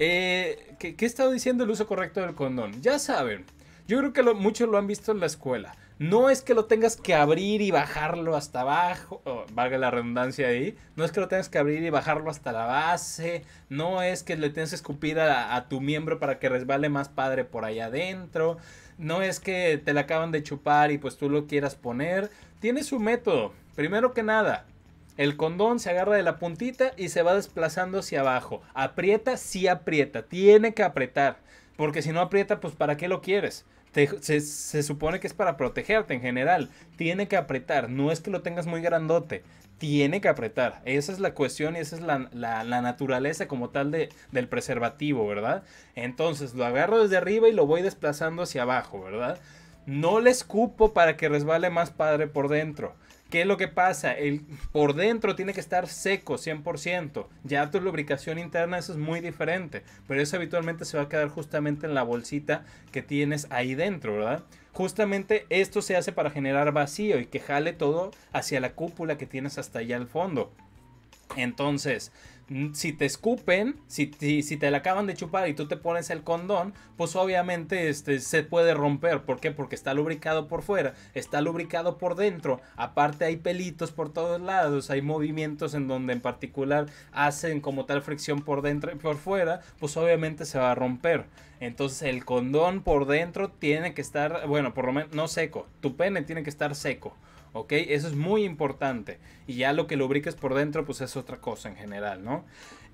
Eh, ¿qué, ¿Qué he estado diciendo el uso correcto del condón? Ya saben, yo creo que muchos lo han visto en la escuela. No es que lo tengas que abrir y bajarlo hasta abajo, valga la redundancia ahí. No es que lo tengas que abrir y bajarlo hasta la base. No es que le tengas que escupir a, tu miembro para que resbale más padre por allá adentro. No es que te la acaban de chupar y pues tú lo quieras poner. Tiene su método. Primero que nada, el condón se agarra de la puntita y se va desplazando hacia abajo. Aprieta, sí aprieta. Tiene que apretar. Porque si no aprieta, pues ¿para qué lo quieres? se, supone que es para protegerte en general. Tiene que apretar, no es que lo tengas muy grandote tiene que apretar. Esa es la cuestión y esa es la, naturaleza como tal del preservativo, ¿verdad? Entonces lo agarro desde arriba y lo voy desplazando hacia abajo, ¿verdad? No le escupo para que resbale más padre por dentro. ¿Qué es lo que pasa? El, por dentro tiene que estar seco 100%. Ya tu lubricación interna eso es muy diferente, pero eso habitualmente se va a quedar justamente en la bolsita que tienes ahí dentro, ¿verdad? Justamente esto se hace para generar vacío y que jale todo hacia la cúpula que tienes hasta allá al fondo. Entonces, Mm, si te escupen, si, si, te la acaban de chupar y tú te pones el condón, pues obviamente este, se puede romper. ¿Por qué? Porque está lubricado por fuera, está lubricado por dentro. Aparte hay pelitos por todos lados, hay movimientos en donde en particular hacen como tal fricción por dentro y por fuera, pues obviamente se va a romper. Entonces el condón por dentro tiene que estar, bueno, por lo menos no seco, tu pene tiene que estar seco. ¿ok? Eso es muy importante. Y ya lo que lubriques por dentro, pues es otra cosa en general, ¿no?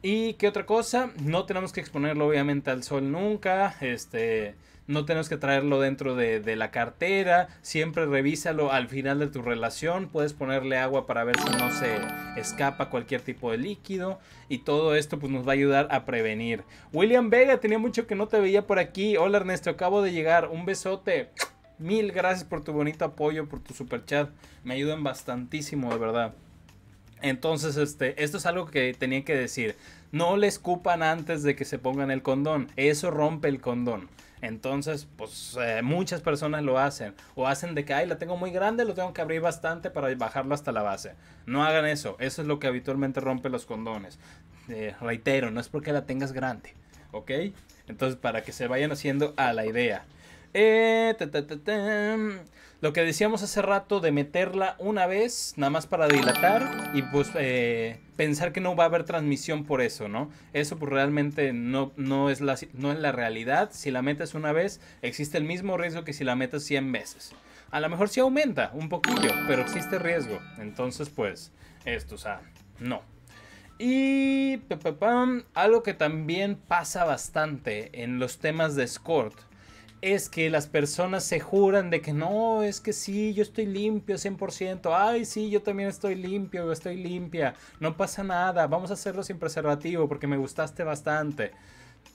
Y qué otra cosa, no tenemos que exponerlo obviamente al sol nunca, este, no tenemos que traerlo dentro de, la cartera, siempre revísalo al final de tu relación, puedes ponerle agua para ver si no se escapa cualquier tipo de líquido y todo esto pues nos va a ayudar a prevenir. William Vega, tenía mucho que no te veía por aquí, hola Ernesto, acabo de llegar, un besote. Mil gracias por tu bonito apoyo, por tu super chat. Me ayudan bastantísimo, de verdad. Entonces, este, esto es algo que tenía que decir. No le escupan antes de que se pongan el condón. Eso rompe el condón. Entonces, pues eh, muchas personas lo hacen. O hacen de que, ay, la tengo muy grande, lo tengo que abrir bastante para bajarlo hasta la base. No hagan eso. Eso es lo que habitualmente rompe los condones. Eh, reitero, no es porque la tengas grande. ¿Ok? Entonces, para que se vayan haciendo a la idea. Eh, lo que decíamos hace rato de meterla una vez, nada más para dilatar y pues eh, pensar que no va a haber transmisión por eso, ¿no? Eso pues realmente no, no, es la, no la realidad. Si la metes una vez, existe el mismo riesgo que si la metes 100 veces. A lo mejor sí aumenta un poquillo, pero existe riesgo. Entonces pues esto, o sea, no. Y algo que también pasa bastante en los temas de Escort es que las personas se juran de que no, es que sí, yo estoy limpio 100%, ay sí, yo también estoy limpio, yo estoy limpia, no pasa nada, vamos a hacerlo sin preservativo porque me gustaste bastante.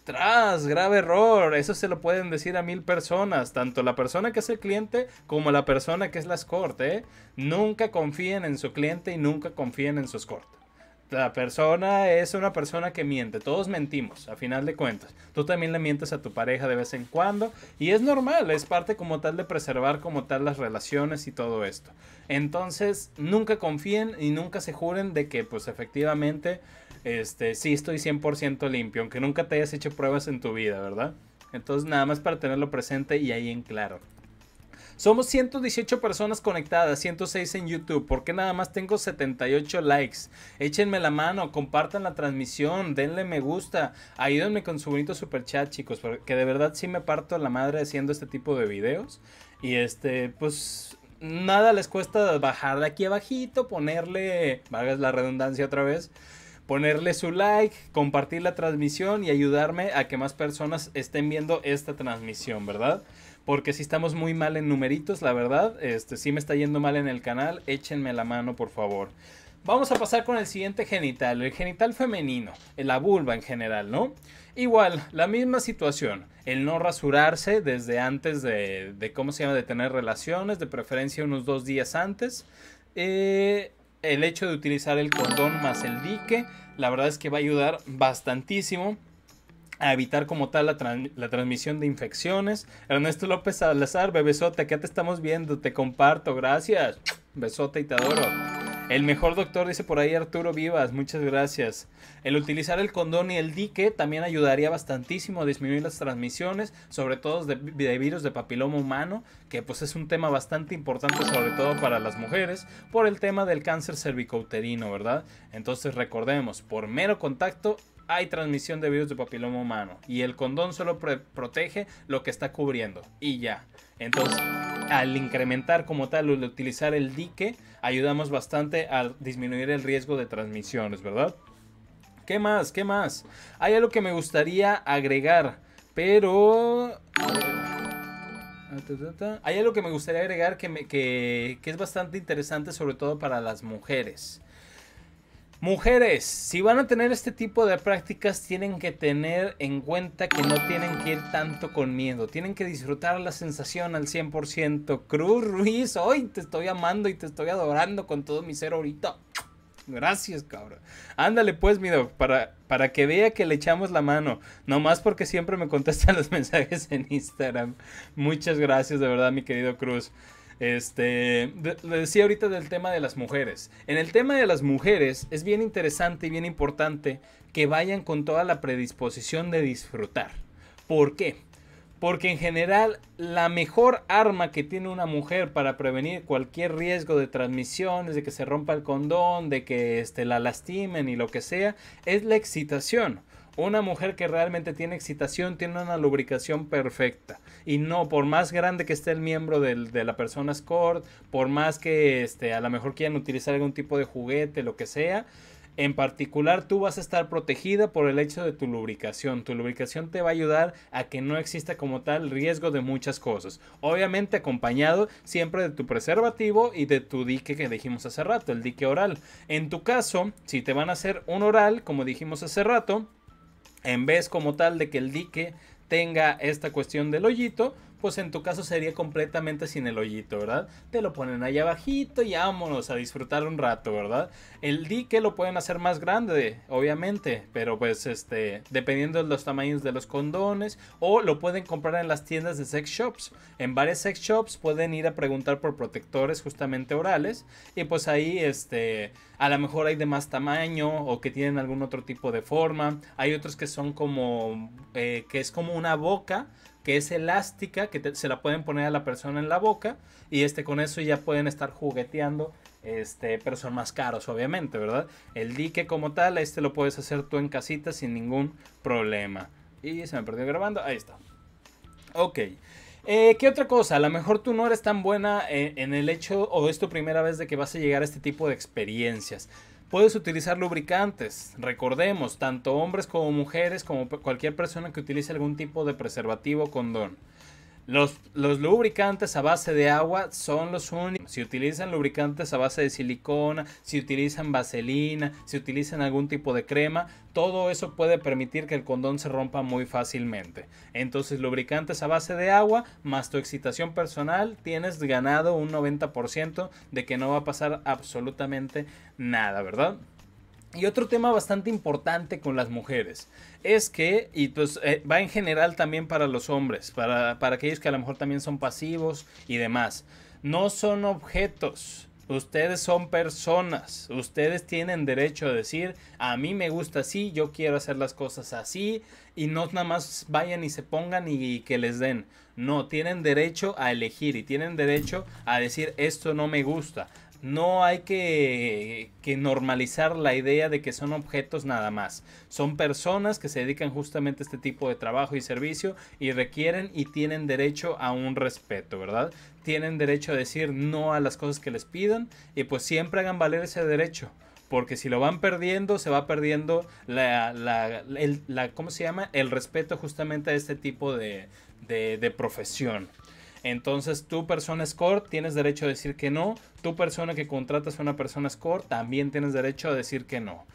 Tras, grave error, eso se lo pueden decir a mil personas, tanto la persona que es el cliente como la persona que es la escort, ¿eh? Nunca confíen en su cliente y nunca confíen en su escort la persona es una persona que miente. Todos mentimos, a final de cuentas. Tú también le mientes a tu pareja de vez en cuando. Y es normal, es parte como tal de preservar como tal las relaciones y todo esto. Entonces, nunca confíen y nunca se juren de que pues efectivamente, este, sí estoy 100% limpio, aunque nunca te hayas hecho pruebas en tu vida, ¿verdad? Entonces, nada más para tenerlo presente y ahí en claro. Somos 118 personas conectadas, 106 en YouTube. ¿Por qué nada más tengo 78 likes? Échenme la mano, compartan la transmisión, denle me gusta, ayúdenme con su bonito super chat, chicos, porque de verdad sí me parto la madre haciendo este tipo de videos. Y este, pues nada les cuesta bajar aquí abajito, ponerle, hagas la redundancia otra vez, ponerle su like, compartir la transmisión y ayudarme a que más personas estén viendo esta transmisión, ¿verdad? porque si estamos muy mal en numeritos, la verdad, este, si me está yendo mal en el canal, échenme la mano, por favor. Vamos a pasar con el siguiente genital, el genital femenino, la vulva en general, ¿no? Igual, la misma situación, el no rasurarse desde antes de, ¿cómo se llama?, de tener relaciones, de preferencia unos dos días antes. Eh, el hecho de utilizar el cordón más el dique, la verdad es que va a ayudar bastantísimo a evitar como tal la, transmisión de infecciones. Ernesto López Salazar, bebesote, acá te estamos viendo, te comparto, gracias. Besote y te adoro. El mejor doctor, dice por ahí Arturo Vivas, muchas gracias. El utilizar el condón y el dique también ayudaría bastantísimo a disminuir las transmisiones, sobre todo de, de, virus de papiloma humano, que pues es un tema bastante importante sobre todo para las mujeres, por el tema del cáncer cervicouterino, ¿verdad? Entonces recordemos, por mero contacto hay transmisión de virus de papiloma humano y el condón solo protege lo que está cubriendo y ya. Entonces, al incrementar como tal, al utilizar el dique, ayudamos bastante a disminuir el riesgo de transmisiones, ¿verdad? ¿Qué más? ¿Qué más? Hay algo que me gustaría agregar, pero... Hay algo que me gustaría agregar que, que es bastante interesante, sobre todo para las mujeres. Mujeres, si van a tener este tipo de prácticas, tienen que tener en cuenta que no tienen que ir tanto con miedo. Tienen que disfrutar la sensación al 100%. Cruz Ruiz, hoy te estoy amando y te estoy adorando con todo mi ser ahorita. Gracias, cabrón. Ándale pues, mi para, para que vea que le echamos la mano. Nomás porque siempre me contestan los mensajes en Instagram. Muchas gracias, de verdad, mi querido Cruz. Este, le decía ahorita del tema de las mujeres. En el tema de las mujeres es bien interesante y bien importante que vayan con toda la predisposición de disfrutar. ¿Por qué? Porque en general la mejor arma que tiene una mujer para prevenir cualquier riesgo de transmisión, de que se rompa el condón, de que este, la lastimen y lo que sea, es la excitación. Una mujer que realmente tiene excitación tiene una lubricación perfecta. Y no, por más grande que esté el miembro de la persona escort, por más que este, a lo mejor quieran utilizar algún tipo de juguete, lo que sea, en particular, tú vas a estar protegida por el hecho de tu lubricación. Tu lubricación te va a ayudar a que no exista como tal riesgo de muchas cosas. Obviamente acompañado siempre de tu preservativo y de tu dique que dijimos hace rato, el dique oral. En tu caso, si te van a hacer un oral, como dijimos hace rato, en vez como tal de que el dique tenga esta cuestión del hoyito, pues en tu caso sería completamente sin el hoyito, ¿verdad? Te lo ponen ahí abajito y vámonos a disfrutar un rato, ¿verdad? El dique lo pueden hacer más grande, obviamente, pero pues este, dependiendo de los tamaños de los condones, o lo pueden comprar en las tiendas de sex shops. En varias sex shops pueden ir a preguntar por protectores justamente orales, y pues ahí este, a lo mejor hay de más tamaño o que tienen algún otro tipo de forma. Hay otros que son como, eh, que es como una boca que es elástica, que se la pueden poner a la persona en la boca y este con eso ya pueden estar jugueteando, este, pero son más caros obviamente, ¿verdad? El dique como tal, este lo puedes hacer tú en casita sin ningún problema. Y se me perdió grabando, ahí está. Ok. Eh, ¿Qué otra cosa? A lo mejor tú no eres tan buena en, eh, en el hecho o es tu primera vez de que vas a llegar a este tipo de experiencias. Puedes utilizar lubricantes, recordemos, tanto hombres como mujeres, como cualquier persona que utilice algún tipo de preservativo o condón. Los, lubricantes a base de agua son los únicos. Si utilizan lubricantes a base de silicona, si utilizan vaselina, si utilizan algún tipo de crema, todo eso puede permitir que el condón se rompa muy fácilmente. Entonces, lubricantes a base de agua más tu excitación personal, tienes ganado un 90% de que no va a pasar absolutamente nada, ¿verdad? Y otro tema bastante importante con las mujeres es que, y pues eh, va en general también para los hombres, para, aquellos que a lo mejor también son pasivos y demás, no son objetos. Ustedes son personas, ustedes tienen derecho a decir, a mí me gusta así, yo quiero hacer las cosas así, y no nada más vayan y se pongan y, que les den. No, tienen derecho a elegir y tienen derecho a decir, esto no me gusta. No hay que, que, normalizar la idea de que son objetos nada más. Son personas que se dedican justamente a este tipo de trabajo y servicio y requieren y tienen derecho a un respeto, ¿verdad? Tienen derecho a decir no a las cosas que les pidan y pues siempre hagan valer ese derecho porque si lo van perdiendo, se va perdiendo la, la, el, la, ¿cómo se llama? El respeto justamente a este tipo de profesión. Entonces, tu persona score tienes derecho a decir que no. Tu persona que contratas a una persona score también tienes derecho a decir que no.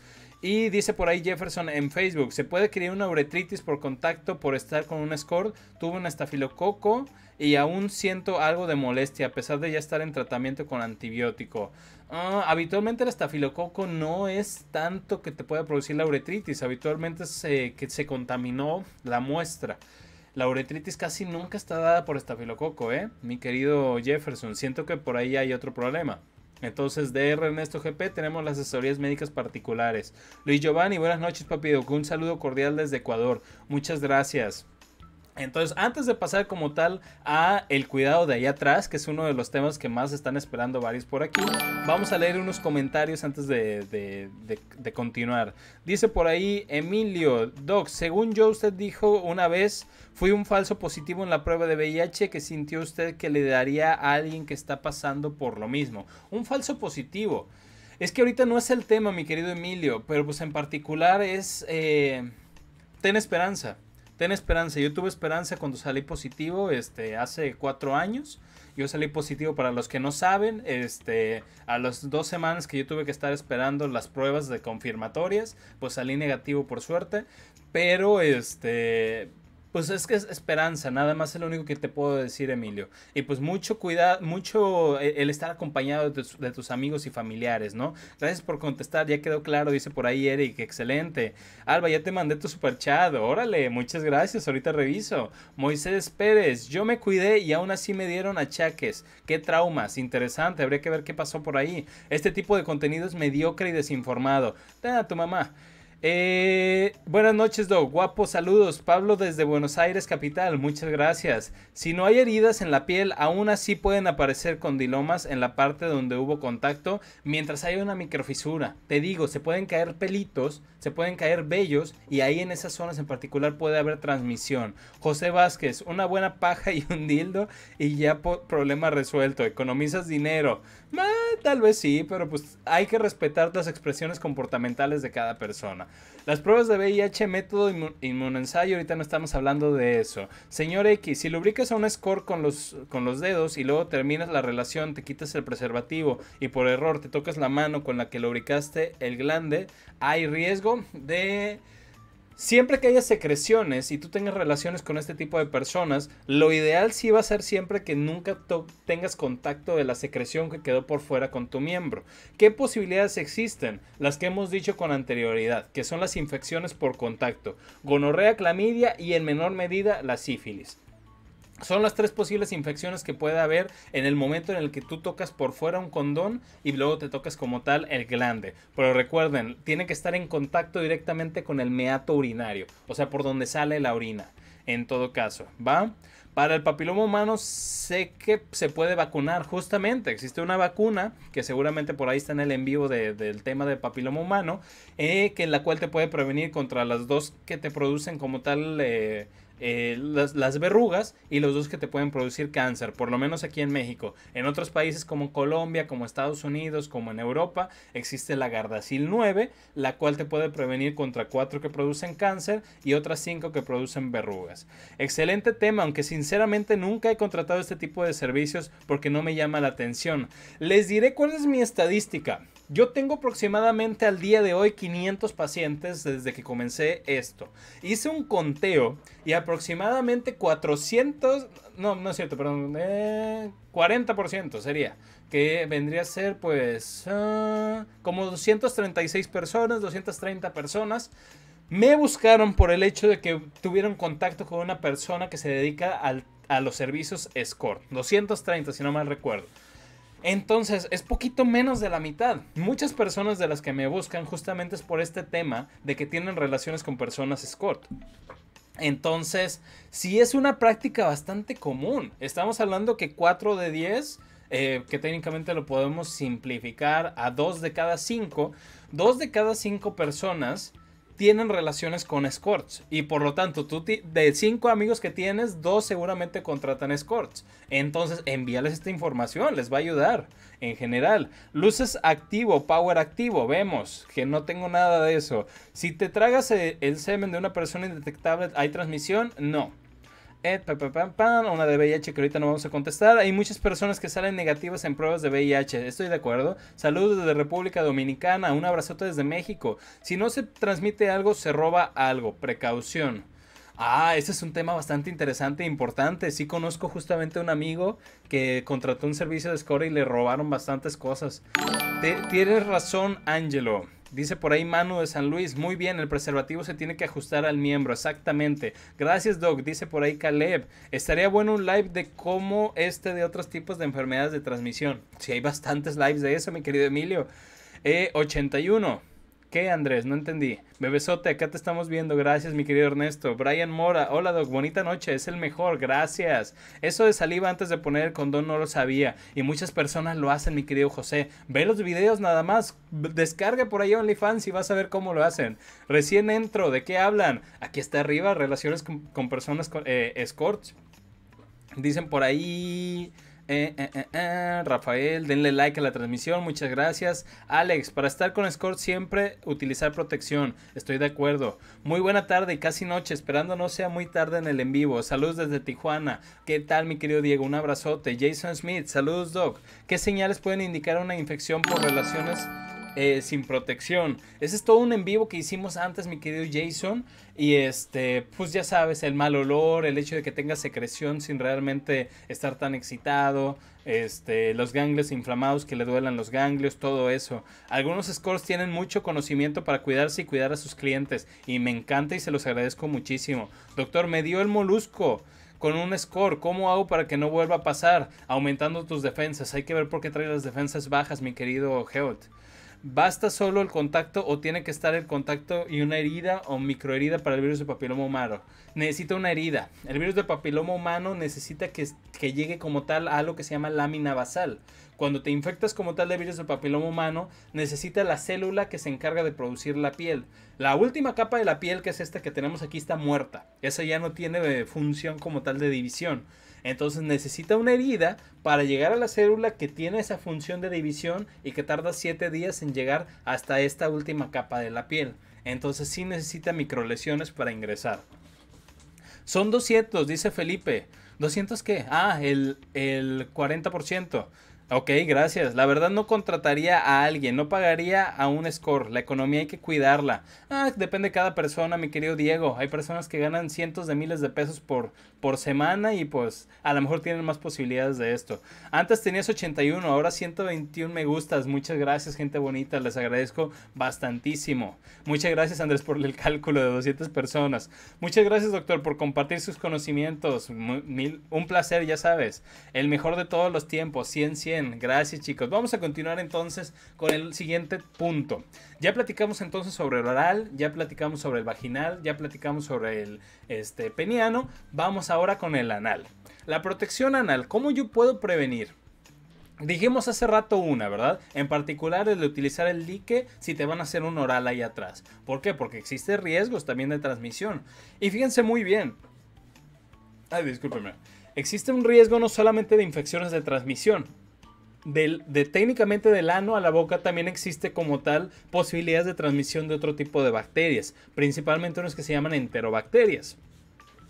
Y dice por ahí Jefferson en Facebook, se puede crear una uretritis por contacto por estar con un score. Tuve un estafilococo y aún siento algo de molestia a pesar de ya estar en tratamiento con antibiótico. Ah, habitualmente el estafilococo no es tanto que te pueda producir la uretritis, habitualmente que se contaminó la muestra. La uretritis casi nunca está dada por estafilococo, ¿eh? Mi querido Jefferson, siento que por ahí hay otro problema. Entonces, DR Ernesto GP tenemos las asesorías médicas particulares. Luis Giovanni, buenas noches, papi. Un saludo cordial desde Ecuador. Muchas gracias. Entonces, antes de pasar como tal a el cuidado de allá atrás, que es uno de los temas que más están esperando varios por aquí, vamos a leer unos comentarios antes de, continuar. Dice por ahí Emilio, Doc, según yo usted dijo una vez, fui un falso positivo en la prueba de VIH que sintió usted que le daría a alguien que está pasando por lo mismo. Un falso positivo. Es que ahorita no es el tema, mi querido Emilio, pero pues en particular es... Eh, ten esperanza ten esperanza. Yo tuve esperanza cuando salí positivo, este, hace cuatro años. Yo salí positivo para los que no saben, este, a las dos semanas que yo tuve que estar esperando las pruebas de confirmatorias, pues salí negativo por suerte. Pero, este, pues es que es esperanza, nada más es lo único que te puedo decir, Emilio. Y pues mucho cuidado, mucho e-, el estar acompañado de tus, amigos y familiares, ¿no? Gracias por contestar, ya quedó claro, dice por ahí Eric, excelente. Alba, ya te mandé tu super chat, órale, muchas gracias, ahorita reviso. Moisés Pérez, yo me cuidé y aún así me dieron achaques. Qué traumas, interesante, habría que ver qué pasó por ahí. Este tipo de contenido es mediocre y desinformado. Da a tu mamá. Eh, buenas noches, Doc. Guapo, saludos. Pablo desde Buenos Aires, capital. Muchas gracias. Si no hay heridas en la piel, aún así pueden aparecer condilomas en la parte donde hubo contacto mientras hay una microfisura. Te digo, se pueden caer pelitos, se pueden caer vellos y ahí en esas zonas en particular puede haber transmisión. José Vázquez, una buena paja y un dildo y ya problema resuelto. Economizas dinero. Ah, tal vez sí, pero pues hay que respetar las expresiones comportamentales de cada persona. Las pruebas de VIH, método inmunensayo, ahorita no estamos hablando de eso. Señor X, si lubricas a un score con los, con los dedos y luego terminas la relación, te quitas el preservativo y por error te tocas la mano con la que lubricaste el glande, hay riesgo de Siempre que haya secreciones y tú tengas relaciones con este tipo de personas, lo ideal sí va a ser siempre que nunca tengas contacto de la secreción que quedó por fuera con tu miembro. ¿Qué posibilidades existen? Las que hemos dicho con anterioridad, que son las infecciones por contacto, gonorrea, clamidia y en menor medida la sífilis. Son las tres posibles infecciones que puede haber en el momento en el que tú tocas por fuera un condón y luego te tocas como tal el glande. Pero recuerden, tiene que estar en contacto directamente con el meato urinario, o sea, por donde sale la orina. En todo caso, ¿va? Para el papiloma humano sé que se puede vacunar justamente. Existe una vacuna que seguramente por ahí está en el en vivo de, del tema del papiloma humano, eh, que en la cual te puede prevenir contra las dos que te producen como tal... Eh, eh, las, las, verrugas y los dos que te pueden producir cáncer, por lo menos aquí en México. En otros países como Colombia, como Estados Unidos, como en Europa, existe la Gardasil 9, la cual te puede prevenir contra cuatro que producen cáncer y otras cinco que producen verrugas. Excelente tema, aunque sinceramente nunca he contratado este tipo de servicios porque no me llama la atención. Les diré cuál es mi estadística. Yo tengo aproximadamente al día de hoy 500 pacientes desde que comencé esto. Hice un conteo y aproximadamente 400, no, no es cierto, perdón, 40% eh, sería, que vendría a ser pues ah, como 236 personas, 230 personas. Me buscaron por el hecho de que tuvieron contacto con una persona que se dedica a los servicios SCORE, 230, si no mal recuerdo. Entonces, es poquito menos de la mitad. Muchas personas de las que me buscan justamente es por este tema de que tienen relaciones con personas escort. Entonces, sí es una práctica bastante común. Estamos hablando que 4 de 10, eh, que técnicamente lo podemos simplificar a 2 de cada 5, 2 de cada 5 personas tienen relaciones con escorts. Y por lo tanto, tú de cinco amigos que tienes, dos seguramente contratan escorts. Entonces, envíales esta información, les va a ayudar en general. Luces activo, power activo, vemos que no tengo nada de eso. Si te tragas eh, el semen de una persona indetectable, ¿hay transmisión? No. Eh, una de VIH que ahorita no vamos a contestar. Hay muchas personas que salen negativas en pruebas de VIH, estoy de acuerdo. Saludos desde República Dominicana, un abrazote desde México. Si no se transmite algo, se roba algo, precaución. Ah, ese es un tema bastante interesante e importante. Sí conozco justamente a un amigo que contrató un servicio de score y le robaron bastantes cosas. tienes razón, Angelo. Dice por ahí Manu de San Luis, muy bien, el preservativo se tiene que ajustar al miembro, exactamente. Gracias Doc, dice por ahí Caleb, estaría bueno un live de cómo este de otros tipos de enfermedades de transmisión. Si sí, hay bastantes lives de eso, mi querido Emilio. e eh, 81. ¿Qué, Andrés? No entendí. Bebesote, acá te estamos viendo. Gracias, mi querido Ernesto. Brian Mora, hola, Doc. Bonita noche. Es el mejor. Gracias. Eso de saliva antes de poner el condón no lo sabía. Y muchas personas lo hacen, mi querido José. Ve los videos nada más. Descarga por ahí OnlyFans y vas a ver cómo lo hacen. Recién entro. ¿De qué hablan? Aquí está arriba, relaciones con, personas eh, escorts. Dicen por ahí eh, eh, eh, eh, Rafael, denle like a la transmisión, muchas gracias. Alex, para estar con Scott siempre utilizar protección, estoy de acuerdo. Muy buena tarde y casi noche, esperando no sea muy tarde en el en vivo. Saludos desde Tijuana. ¿Qué tal mi querido Diego? Un abrazote. Jason Smith, saludos Doc. ¿Qué señales pueden indicar una infección por relaciones? Eh, sin protección. Ese es todo un en vivo que hicimos antes, mi querido Jason. Y este, pues ya sabes, el mal olor, el hecho de que tenga secreción sin realmente estar tan excitado, este, los ganglios inflamados, que le duelan los ganglios, todo eso. Algunos scores tienen mucho conocimiento para cuidarse y cuidar a sus clientes. Y me encanta y se los agradezco muchísimo. Doctor, me dio el molusco con un score. ¿Cómo hago para que no vuelva a pasar? Aumentando tus defensas. Hay que ver por qué trae las defensas bajas, mi querido Geot. ¿Basta solo el contacto o tiene que estar el contacto y una herida o microherida para el virus de papiloma humano? Necesita una herida. El virus de papiloma humano necesita que, llegue como tal a lo que se llama lámina basal. Cuando te infectas como tal de virus de papiloma humano, necesita la célula que se encarga de producir la piel. La última capa de la piel, que es esta que tenemos aquí, está muerta. Esa ya no tiene eh, función como tal de división. Entonces necesita una herida para llegar a la célula que tiene esa función de división y que tarda 7 días en llegar hasta esta última capa de la piel. Entonces sí necesita microlesiones para ingresar. Son 200, dice Felipe. ¿200 qué? Ah, el, el 40%. Ok, gracias. La verdad no contrataría a alguien, no pagaría a un score. La economía hay que cuidarla. Ah, depende de cada persona, mi querido Diego. Hay personas que ganan cientos de miles de pesos por por semana y pues a lo mejor tienen más posibilidades de esto. Antes tenías 81, ahora 121 me gustas. Muchas gracias gente bonita, les agradezco bastantísimo. Muchas gracias Andrés por el cálculo de 200 personas. Muchas gracias doctor por compartir sus conocimientos. Mil, un placer, ya sabes. El mejor de todos los tiempos, 100-100. Gracias chicos. Vamos a continuar entonces con el siguiente punto. Ya platicamos entonces sobre el oral, ya platicamos sobre el vaginal, ya platicamos sobre el este, peniano. Vamos a ahora con el anal. La protección anal, ¿cómo yo puedo prevenir? Dijimos hace rato una, ¿verdad? En particular es de utilizar el dique si te van a hacer un oral ahí atrás. ¿Por qué? Porque existe riesgos también de transmisión. Y fíjense muy bien. Ay, discúlpeme, Existe un riesgo no solamente de infecciones de transmisión. de técnicamente del ano a la boca también existe como tal posibilidades de transmisión de otro tipo de bacterias, principalmente unos que se llaman enterobacterias.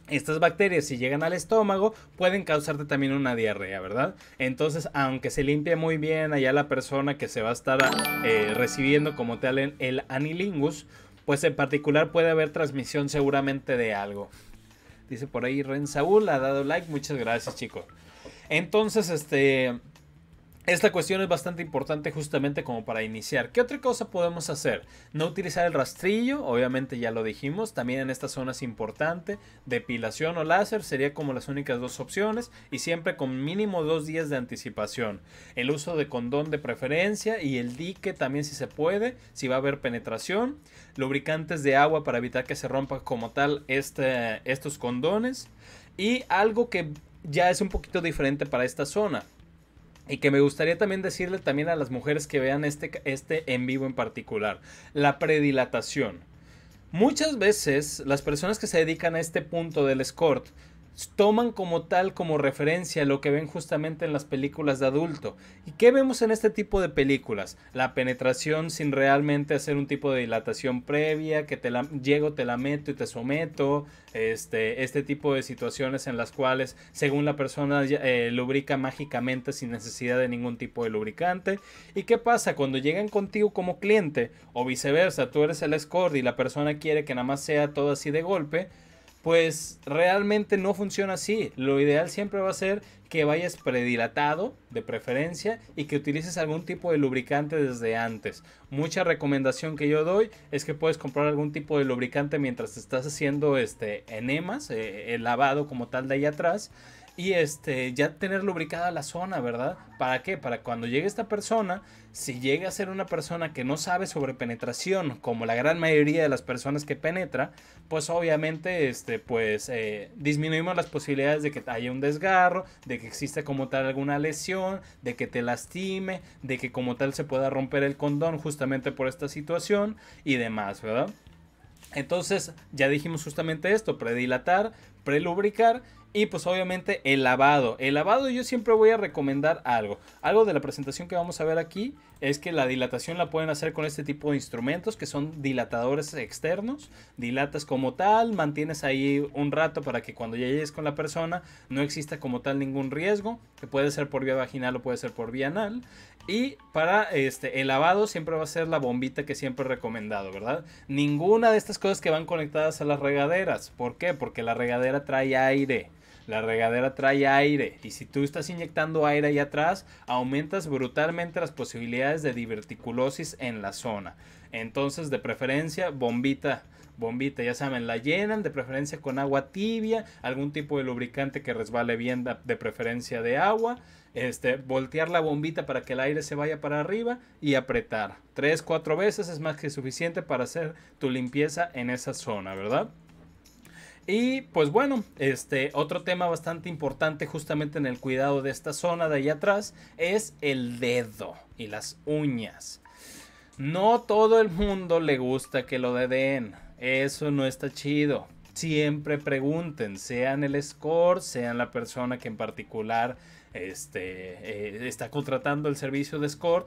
Estas bacterias, si llegan al estómago, pueden causarte también una diarrea, ¿verdad? Entonces, aunque se limpie muy bien allá la persona que se va a estar eh, recibiendo como tal el anilingus, pues en particular puede haber transmisión seguramente de algo. Dice por ahí Ren Saúl, ha dado like, muchas gracias, chicos. Entonces, este... Esta cuestión es bastante importante justamente como para iniciar. ¿Qué otra cosa podemos hacer? No utilizar el rastrillo, obviamente ya lo dijimos, también en esta zona es importante. Depilación o láser sería como las únicas dos opciones y siempre con mínimo dos días de anticipación. El uso de condón de preferencia y el dique también si se puede, si va a haber penetración. Lubricantes de agua para evitar que se rompan como tal este, estos condones. Y algo que ya es un poquito diferente para esta zona. Y que me gustaría también decirle también a las mujeres que vean este, este en vivo en particular, la predilatación. Muchas veces las personas que se dedican a este punto del escort toman como tal, como referencia lo que ven justamente en las películas de adulto. ¿Y qué vemos en este tipo de películas? La penetración sin realmente hacer un tipo de dilatación previa, que te la, llego, te la meto y te someto, este, este tipo de situaciones en las cuales, según la persona, eh, lubrica mágicamente sin necesidad de ningún tipo de lubricante. ¿Y qué pasa cuando llegan contigo como cliente o viceversa? Tú eres el escort y la persona quiere que nada más sea todo así de golpe pues realmente no funciona así. Lo ideal siempre va a ser que vayas predilatado, de preferencia, y que utilices algún tipo de lubricante desde antes. Mucha recomendación que yo doy es que puedes comprar algún tipo de lubricante mientras estás haciendo este enemas, eh, el lavado como tal de ahí atrás y este ya tener lubricada la zona, ¿verdad? ¿Para qué? Para cuando llegue esta persona, si llega a ser una persona que no sabe sobre penetración, como la gran mayoría de las personas que penetra, pues obviamente este pues eh, disminuimos las posibilidades de que haya un desgarro, de que exista como tal alguna lesión, de que te lastime, de que como tal se pueda romper el condón justamente por esta situación y demás, ¿verdad? Entonces, ya dijimos justamente esto, predilatar, prelubricar y pues obviamente el lavado. El lavado yo siempre voy a recomendar algo. Algo de la presentación que vamos a ver aquí es que la dilatación la pueden hacer con este tipo de instrumentos que son dilatadores externos. Dilatas como tal, mantienes ahí un rato para que cuando ya llegues con la persona no exista como tal ningún riesgo, que puede ser por vía vaginal o puede ser por vía anal. Y para este, el lavado siempre va a ser la bombita que siempre he recomendado, ¿verdad? Ninguna de estas cosas que van conectadas a las regaderas. ¿Por qué? Porque la regadera trae aire. La regadera trae aire y si tú estás inyectando aire ahí atrás, aumentas brutalmente las posibilidades de diverticulosis en la zona. Entonces, de preferencia, bombita bombita, ya saben, la llenan de preferencia con agua tibia, algún tipo de lubricante que resbale bien de preferencia de agua, este, voltear la bombita para que el aire se vaya para arriba y apretar. Tres, cuatro veces es más que suficiente para hacer tu limpieza en esa zona, ¿verdad? Y pues bueno, este otro tema bastante importante justamente en el cuidado de esta zona de allá atrás es el dedo y las uñas. No todo el mundo le gusta que lo deden. Eso no está chido. Siempre pregunten, sean el score, sean la persona que en particular este, eh, está contratando el servicio de score,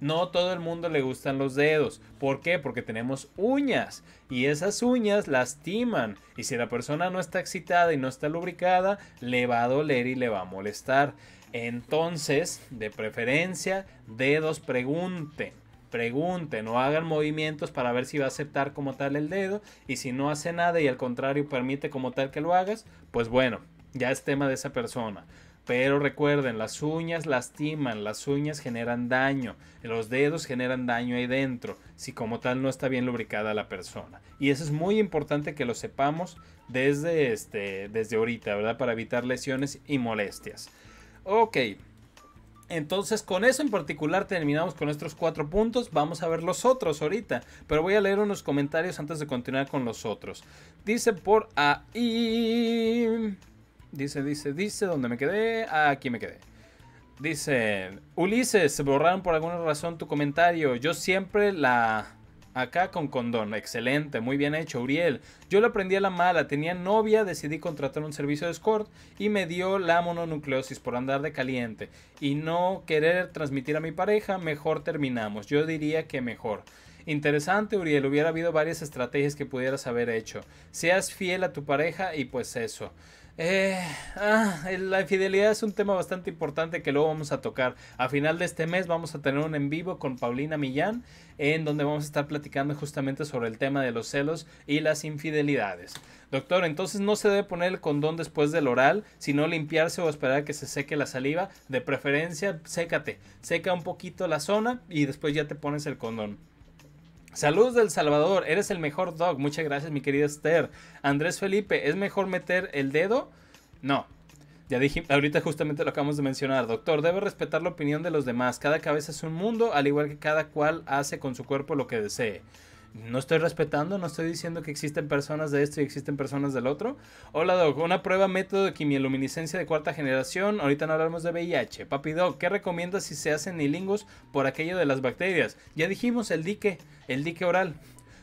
no todo el mundo le gustan los dedos. ¿Por qué? Porque tenemos uñas y esas uñas lastiman. Y si la persona no está excitada y no está lubricada, le va a doler y le va a molestar. Entonces, de preferencia, dedos pregunte Pregunten no hagan movimientos para ver si va a aceptar como tal el dedo. Y si no hace nada y al contrario permite como tal que lo hagas, pues bueno, ya es tema de esa persona. Pero recuerden, las uñas lastiman, las uñas generan daño, los dedos generan daño ahí dentro, si como tal no está bien lubricada la persona. Y eso es muy importante que lo sepamos desde, este, desde ahorita, ¿verdad? Para evitar lesiones y molestias. Ok, entonces con eso en particular terminamos con nuestros cuatro puntos, vamos a ver los otros ahorita, pero voy a leer unos comentarios antes de continuar con los otros. Dice por ahí... Dice, dice, dice, ¿dónde me quedé? Aquí me quedé. Dice, Ulises, borraron por alguna razón tu comentario. Yo siempre la... Acá con condón. Excelente, muy bien hecho, Uriel. Yo lo aprendí a la mala, tenía novia, decidí contratar un servicio de escort y me dio la mononucleosis por andar de caliente y no querer transmitir a mi pareja, mejor terminamos. Yo diría que mejor. Interesante, Uriel. Hubiera habido varias estrategias que pudieras haber hecho. Seas fiel a tu pareja y pues eso. Eh, ah, la infidelidad es un tema bastante importante que luego vamos a tocar. A final de este mes vamos a tener un en vivo con Paulina Millán, en donde vamos a estar platicando justamente sobre el tema de los celos y las infidelidades. Doctor, entonces no se debe poner el condón después del oral, sino limpiarse o esperar a que se seque la saliva. De preferencia, sécate, seca un poquito la zona y después ya te pones el condón. Saludos del Salvador, eres el mejor dog. Muchas gracias, mi querida Esther. Andrés Felipe, ¿es mejor meter el dedo? No. Ya dije, ahorita justamente lo acabamos de mencionar. Doctor, debe respetar la opinión de los demás. Cada cabeza es un mundo, al igual que cada cual hace con su cuerpo lo que desee no estoy respetando, no estoy diciendo que existen personas de esto y existen personas del otro. Hola Doc, una prueba método de quimioluminiscencia de cuarta generación, ahorita no hablamos de VIH. Papi Doc, ¿qué recomiendas si se hacen nilingos por aquello de las bacterias? Ya dijimos el dique, el dique oral.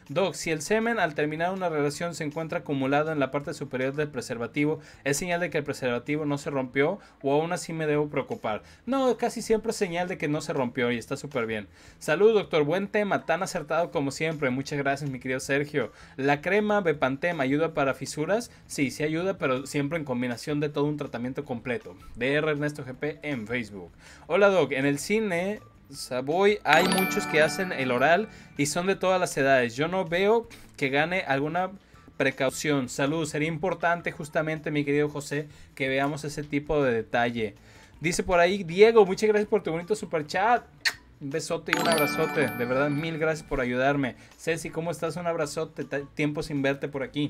Doc, si el semen al terminar una relación se encuentra acumulado en la parte superior del preservativo, es señal de que el preservativo no se rompió o aún así me debo preocupar. No, casi siempre es señal de que no se rompió y está súper bien. Salud, doctor, buen tema, tan acertado como siempre. Muchas gracias, mi querido Sergio. La crema Bepantem ayuda para fisuras. Sí, sí ayuda, pero siempre en combinación de todo un tratamiento completo. DR Ernesto GP en Facebook. Hola, Doc, en el cine Saboy, hay muchos que hacen el oral y son de todas las edades. Yo no veo que gane alguna precaución. Salud, sería importante justamente, mi querido José, que veamos ese tipo de detalle. Dice por ahí, Diego, muchas gracias por tu bonito super chat. Un besote y un abrazote. De verdad, mil gracias por ayudarme. Ceci, ¿cómo estás? Un abrazote. Tiempo sin verte por aquí.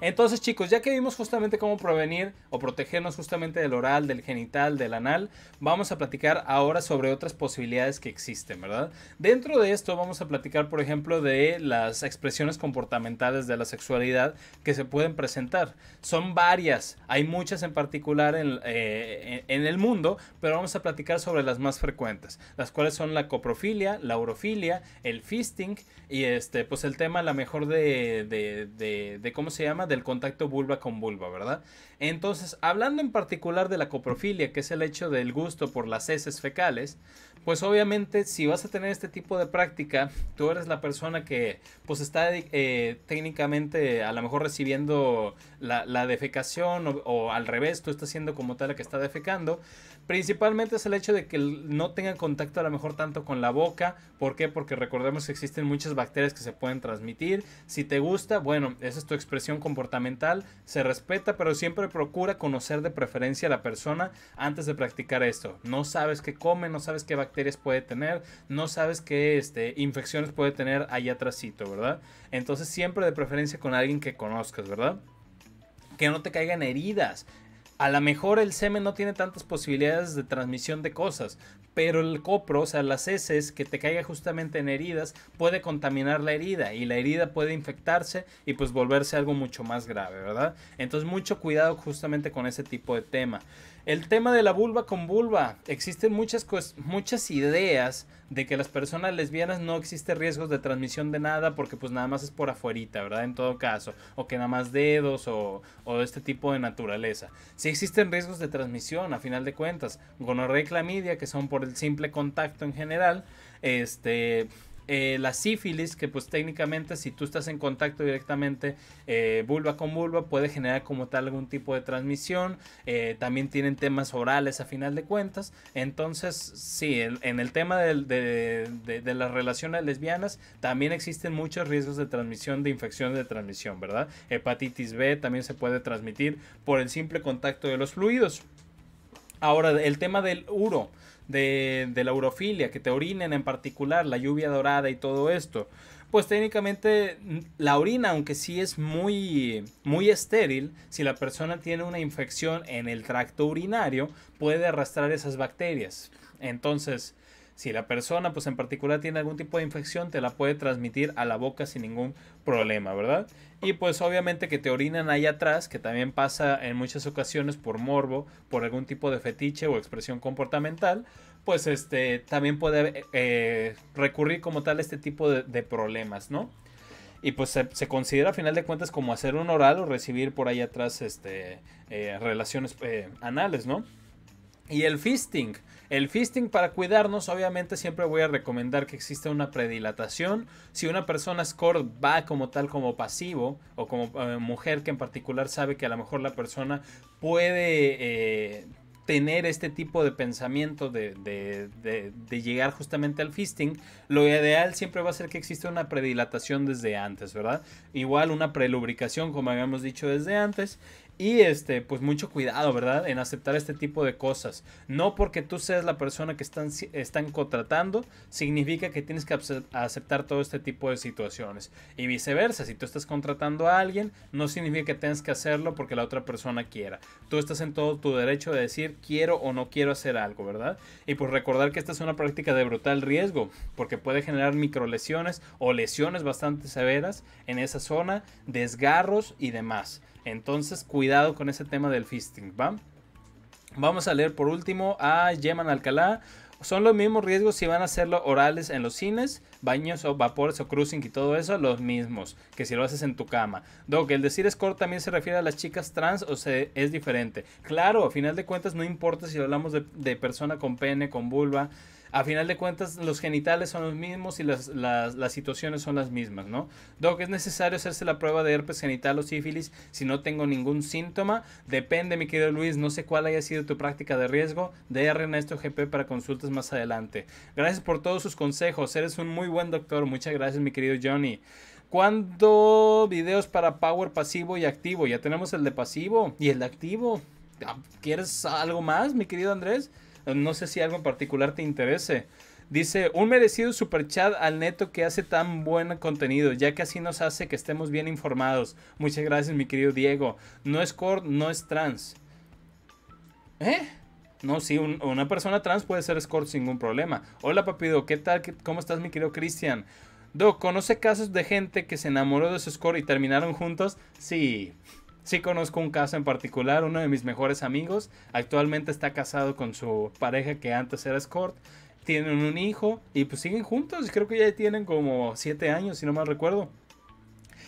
Entonces, chicos, ya que vimos justamente cómo prevenir o protegernos justamente del oral, del genital, del anal, vamos a platicar ahora sobre otras posibilidades que existen, ¿verdad? Dentro de esto vamos a platicar, por ejemplo, de las expresiones comportamentales de la sexualidad que se pueden presentar. Son varias, hay muchas en particular en, eh, el mundo, pero vamos a platicar sobre las más frecuentes, las cuales son la coprofilia, la urofilia, el fisting y este, pues el tema la mejor de, de, de, de ¿cómo se llama? del contacto vulva con vulva, ¿verdad? Entonces, hablando en particular de la coprofilia, que es el hecho del gusto por las heces fecales, pues obviamente si vas a tener este tipo de práctica, tú eres la persona que pues está eh, técnicamente a lo mejor recibiendo la, defecación o, o al revés, tú estás siendo como tal la que está defecando, Principalmente es el hecho de que no tengan contacto a lo mejor tanto con la boca. ¿Por qué? Porque recordemos que existen muchas bacterias que se pueden transmitir. Si te gusta, bueno, esa es tu expresión comportamental. Se respeta, pero siempre procura conocer de preferencia a la persona antes de practicar esto. No sabes qué come, no sabes qué bacterias puede tener, no sabes qué este, infecciones puede tener allá atrásito, ¿verdad? Entonces siempre de preferencia con alguien que conozcas, ¿verdad? que no te caigan heridas, a lo mejor el semen no tiene tantas posibilidades de transmisión de cosas, pero el copro, o sea, las heces que te caiga justamente en heridas, puede contaminar la herida y la herida puede infectarse y pues volverse algo mucho más grave, ¿verdad? Entonces mucho cuidado justamente con ese tipo de tema. El tema de la vulva con vulva. Existen muchas, muchas ideas de que las personas lesbianas no existen riesgos de transmisión de nada porque pues nada más es por afuerita, ¿verdad? En todo caso. O que nada más dedos o, este tipo de naturaleza. Sí existen riesgos de transmisión, a final de cuentas. Gonorrea y clamidia, que son por el simple contacto en general. Este eh, la sífilis, que pues técnicamente si tú estás en contacto directamente eh, vulva con vulva, puede generar como tal algún tipo de transmisión. Eh, también tienen temas orales a final de cuentas. Entonces, sí, en, el tema de, las relaciones lesbianas, también existen muchos riesgos de transmisión de infección de transmisión, ¿verdad? Hepatitis B también se puede transmitir por el simple contacto de los fluidos. Ahora, el tema del uro de, la urofilia, que te orinen en particular, la lluvia dorada y todo esto pues técnicamente la orina, aunque sí es muy, muy estéril, si la persona tiene una infección en el tracto urinario, puede arrastrar esas bacterias. Entonces, si la persona, pues en particular, tiene algún tipo de infección, te la puede transmitir a la boca sin ningún problema, ¿verdad? Y pues obviamente que te orinan ahí atrás, que también pasa en muchas ocasiones por morbo, por algún tipo de fetiche o expresión comportamental, pues este también puede eh, recurrir como tal a este tipo de, problemas, ¿no? y pues se, considera a final de cuentas como hacer un oral o recibir por ahí atrás este, eh, relaciones eh, anales, ¿no? Y el fisting, el fisting para cuidarnos, obviamente siempre voy a recomendar que exista una predilatación. Si una persona score va como tal como pasivo o como eh, mujer que en particular sabe que a lo mejor la persona puede eh, tener este tipo de pensamiento de, de, llegar justamente al fisting, lo ideal siempre va a ser que exista una predilatación desde antes, ¿verdad? Igual una prelubricación, como habíamos dicho desde antes, y este, pues mucho cuidado, ¿verdad? En aceptar este tipo de cosas. No porque tú seas la persona que están, están contratando, significa que tienes que aceptar todo este tipo de situaciones. Y viceversa, si tú estás contratando a alguien, no significa que tengas que hacerlo porque la otra persona quiera. Tú estás en todo tu derecho de decir quiero o no quiero hacer algo, ¿verdad? Y pues recordar que esta es una práctica de brutal riesgo, porque puede generar microlesiones o lesiones bastante severas en esa zona, desgarros y demás. Entonces, cuidado con ese tema del fisting, ¿va? Vamos a leer por último a Yeman Alcalá. Son los mismos riesgos si van a hacerlo orales en los cines, baños o vapores o cruising y todo eso, los mismos que si lo haces en tu cama. Doc, el decir score también se refiere a las chicas trans o se, es diferente. Claro, a final de cuentas no importa si hablamos de, de persona con pene, con vulva, a final de cuentas los genitales son los mismos y las, situaciones son las mismas, ¿no? Doc, ¿es necesario hacerse la prueba de herpes genital o sífilis si no tengo ningún síntoma? Depende, mi querido Luis, no sé cuál haya sido tu práctica de riesgo. DR esto GP para consultas más adelante. Gracias por todos sus consejos, eres un muy buen doctor. Muchas gracias, mi querido Johnny. ¿Cuándo videos para Power pasivo y activo? Ya tenemos el de pasivo y el de activo. Ah, ¿Quieres algo más, mi querido Andrés? no sé si algo en particular te interese. Dice, un merecido super chat al neto que hace tan buen contenido, ya que así nos hace que estemos bien informados. Muchas gracias, mi querido Diego. No es core, no es trans. ¿Eh? No, sí, una persona trans puede ser Score sin ningún problema. Hola, papido, ¿qué tal? ¿Cómo estás, mi querido Cristian? Do, ¿conoce casos de gente que se enamoró de su score y terminaron juntos? Sí. Sí conozco un caso en particular, uno de mis mejores amigos actualmente está casado con su pareja que antes era escort, tienen un hijo y pues siguen juntos, creo que ya tienen como siete años si no mal recuerdo.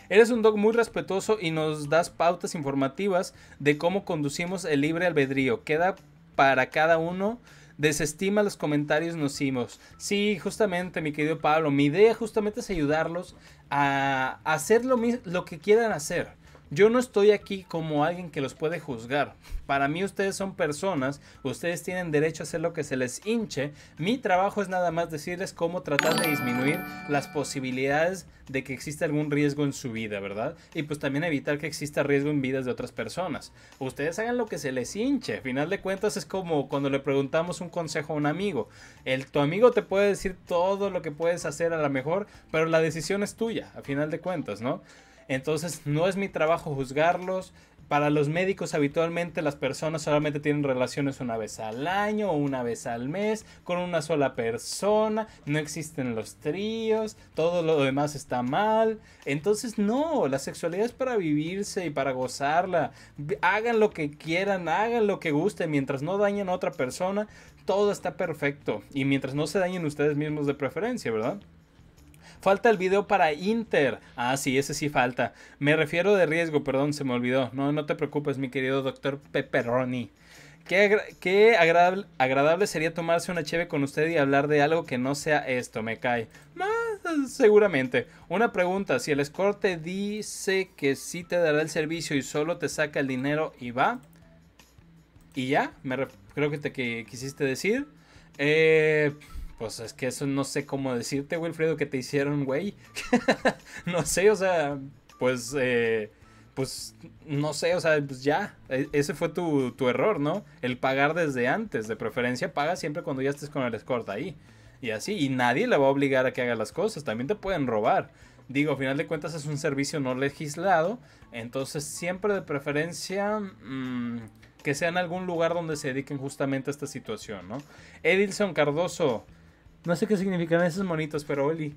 Eres un dog muy respetuoso y nos das pautas informativas de cómo conducimos el libre albedrío. Queda para cada uno desestima los comentarios nocivos. Sí, justamente, mi querido Pablo, mi idea justamente es ayudarlos a hacer lo, lo que quieran hacer. Yo no estoy aquí como alguien que los puede juzgar. Para mí ustedes son personas, ustedes tienen derecho a hacer lo que se les hinche. Mi trabajo es nada más decirles cómo tratar de disminuir las posibilidades de que exista algún riesgo en su vida, ¿verdad? Y pues también evitar que exista riesgo en vidas de otras personas. Ustedes hagan lo que se les hinche. final de cuentas es como cuando le preguntamos un consejo a un amigo. El, tu amigo te puede decir todo lo que puedes hacer a lo mejor, pero la decisión es tuya, a final de cuentas, ¿no? Entonces no es mi trabajo juzgarlos. Para los médicos habitualmente las personas solamente tienen relaciones una vez al año o una vez al mes con una sola persona, no existen los tríos, todo lo demás está mal. Entonces no, la sexualidad es para vivirse y para gozarla. Hagan lo que quieran, hagan lo que gusten, mientras no dañen a otra persona, todo está perfecto. Y mientras no se dañen ustedes mismos de preferencia, ¿verdad? Falta el video para Inter. Ah, sí, ese sí falta. Me refiero de riesgo, perdón, se me olvidó. No, no te preocupes, mi querido doctor Pepperoni. Qué, qué agradable, agradable, sería tomarse una cheve con usted y hablar de algo que no sea esto, me cae. seguramente. Una pregunta, si el escort dice que sí te dará el servicio y solo te saca el dinero y va, y ya, me creo que te quisiste decir. Eh, pues es que eso no sé cómo decirte, Wilfredo, que te hicieron, güey. no sé, o sea, pues, eh, pues, no sé, o sea, pues ya, e, ese fue tu, error, ¿no? El pagar desde antes, de preferencia paga siempre cuando ya estés con el escort ahí. Y así, y nadie le va a obligar a que haga las cosas, también te pueden robar. Digo, a final de cuentas es un servicio no legislado, entonces siempre de preferencia... Mm, que sea en algún lugar donde se dediquen justamente a esta situación, ¿no? Edilson Cardoso, no sé qué significan esos monitos, pero Oli.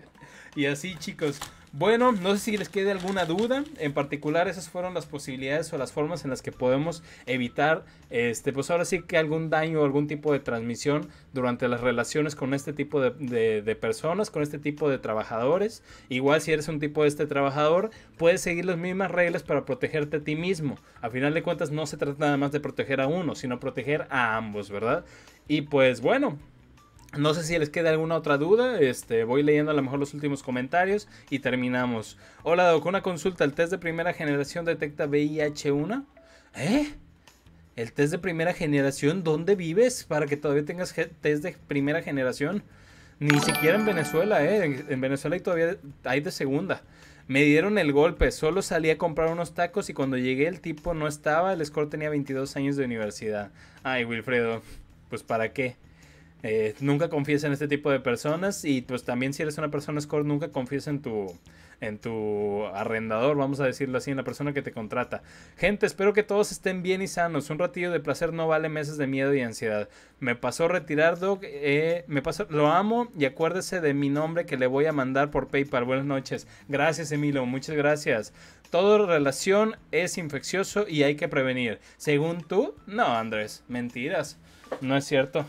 y así, chicos. Bueno, no sé si les quede alguna duda. En particular, esas fueron las posibilidades o las formas en las que podemos evitar, este, pues ahora sí que algún daño o algún tipo de transmisión durante las relaciones con este tipo de, personas, con este tipo de trabajadores. Igual si eres un tipo de este trabajador, puedes seguir las mismas reglas para protegerte a ti mismo. A final de cuentas, no se trata nada más de proteger a uno, sino proteger a ambos, ¿verdad? Y pues bueno, no sé si les queda alguna otra duda, este, voy leyendo a lo mejor los últimos comentarios y terminamos. Hola Doc, una consulta, ¿el test de primera generación detecta VIH1? ¿Eh? ¿El test de primera generación? ¿Dónde vives para que todavía tengas test de primera generación? Ni siquiera en Venezuela, ¿eh? En Venezuela todavía hay de segunda. Me dieron el golpe, solo salí a comprar unos tacos y cuando llegué el tipo no estaba, el score tenía 22 años de universidad. Ay, Wilfredo, pues para qué. Eh, nunca confíes en este tipo de personas y pues también si eres una persona score, nunca confíes en tu, en tu arrendador, vamos a decirlo así, en la persona que te contrata. Gente, espero que todos estén bien y sanos. Un ratillo de placer no vale meses de miedo y ansiedad. Me pasó retirar, Doc. Eh, me pasó, lo amo y acuérdese de mi nombre que le voy a mandar por PayPal. Buenas noches. Gracias, Emilio. Muchas gracias. Toda relación es infeccioso y hay que prevenir. Según tú, no, Andrés. Mentiras. No es cierto.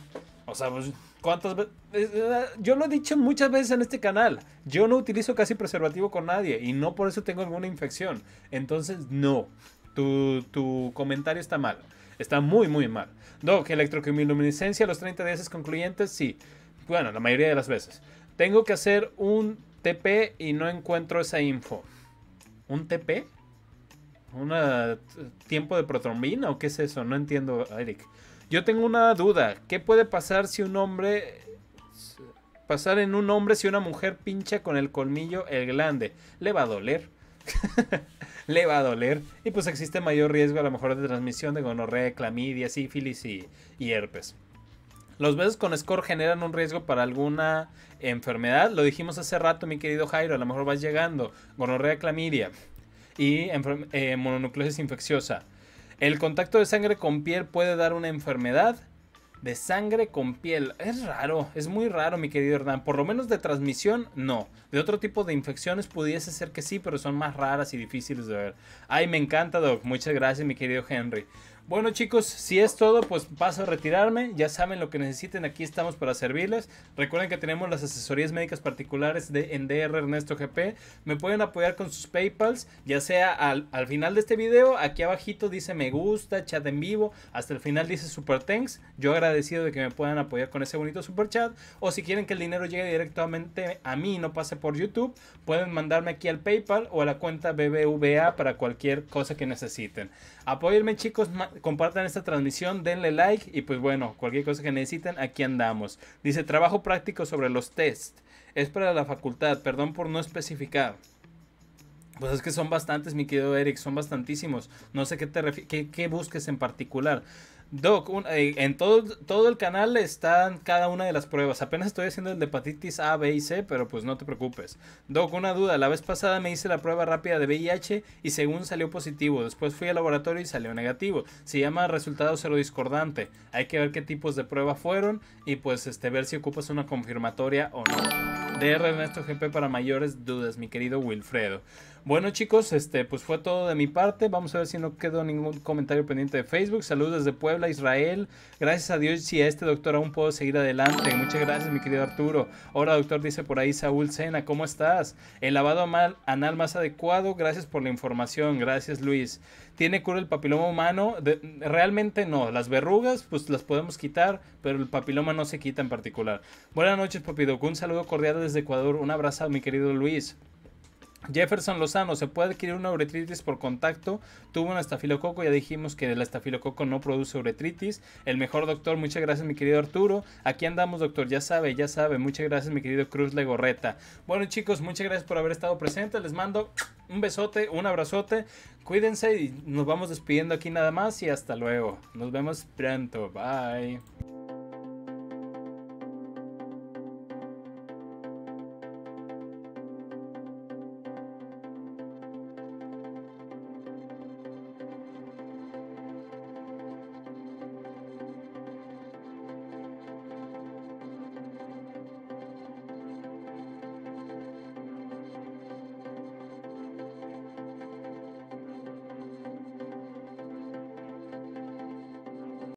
O sea, pues, ¿cuántas veces? Eh, eh, yo lo he dicho muchas veces en este canal. Yo no utilizo casi preservativo con nadie y no por eso tengo alguna infección. Entonces, no. Tu, comentario está mal. Está muy, muy mal. Doc, electroquimiluminescencia a los 30 días es concluyente. Sí. Bueno, la mayoría de las veces. Tengo que hacer un TP y no encuentro esa info. ¿Un TP? ¿Un tiempo de protrombina o qué es eso? No entiendo, Eric. Yo tengo una duda. ¿Qué puede pasar si un hombre... Pasar en un hombre si una mujer pincha con el colmillo el glande? Le va a doler. Le va a doler. Y pues existe mayor riesgo a lo mejor de transmisión de gonorrea, clamidia, sífilis y, herpes. Los besos con score generan un riesgo para alguna enfermedad. Lo dijimos hace rato, mi querido Jairo. A lo mejor vas llegando. Gonorrea, clamidia y eh, mononucleosis infecciosa. El contacto de sangre con piel puede dar una enfermedad de sangre con piel. Es raro, es muy raro, mi querido Hernán. Por lo menos de transmisión, no. De otro tipo de infecciones pudiese ser que sí, pero son más raras y difíciles de ver. Ay, me encanta, Doc. Muchas gracias, mi querido Henry. Bueno chicos, si es todo, pues paso a retirarme. Ya saben lo que necesiten, aquí estamos para servirles. Recuerden que tenemos las asesorías médicas particulares de NDR Ernesto GP. Me pueden apoyar con sus PayPals, ya sea al, final de este video, aquí abajito dice me gusta, chat en vivo, hasta el final dice super thanks. Yo agradecido de que me puedan apoyar con ese bonito super chat. O si quieren que el dinero llegue directamente a mí y no pase por YouTube, pueden mandarme aquí al PayPal o a la cuenta BBVA para cualquier cosa que necesiten. Apóyenme chicos compartan esta transmisión, denle like y pues bueno, cualquier cosa que necesiten, aquí andamos. Dice, trabajo práctico sobre los test. Es para la facultad, perdón por no especificar. Pues es que son bastantes, mi querido Eric, son bastantísimos. No sé qué, te qué busques en particular. Doc, eh, en todo, todo el canal están cada una de las pruebas. Apenas estoy haciendo el de hepatitis A, B y C, pero pues no te preocupes. Doc, una duda. La vez pasada me hice la prueba rápida de VIH y según salió positivo. Después fui al laboratorio y salió negativo. Se llama resultado cero discordante. Hay que ver qué tipos de prueba fueron y pues este, ver si ocupas una confirmatoria o no. DR Ernesto GP para mayores dudas, mi querido Wilfredo. Bueno chicos, este pues fue todo de mi parte. Vamos a ver si no quedó ningún comentario pendiente de Facebook. Saludos desde Puebla, Israel. Gracias a Dios y a este doctor aún puedo seguir adelante. Muchas gracias mi querido Arturo. Ahora doctor dice por ahí Saúl Sena, ¿cómo estás? El lavado anal más adecuado. Gracias por la información. Gracias Luis. ¿Tiene cura el papiloma humano? realmente no. Las verrugas pues las podemos quitar, pero el papiloma no se quita en particular. Buenas noches Doc, Un saludo cordial desde Ecuador. Un abrazo mi querido Luis. Jefferson Lozano, ¿se puede adquirir una uretritis por contacto? Tuvo un estafilococo, ya dijimos que el estafilococo no produce uretritis. El mejor doctor, muchas gracias mi querido Arturo. Aquí andamos doctor, ya sabe, ya sabe. Muchas gracias mi querido Cruz Legorreta. Bueno chicos, muchas gracias por haber estado presentes. Les mando un besote, un abrazote. Cuídense y nos vamos despidiendo aquí nada más y hasta luego. Nos vemos pronto. Bye.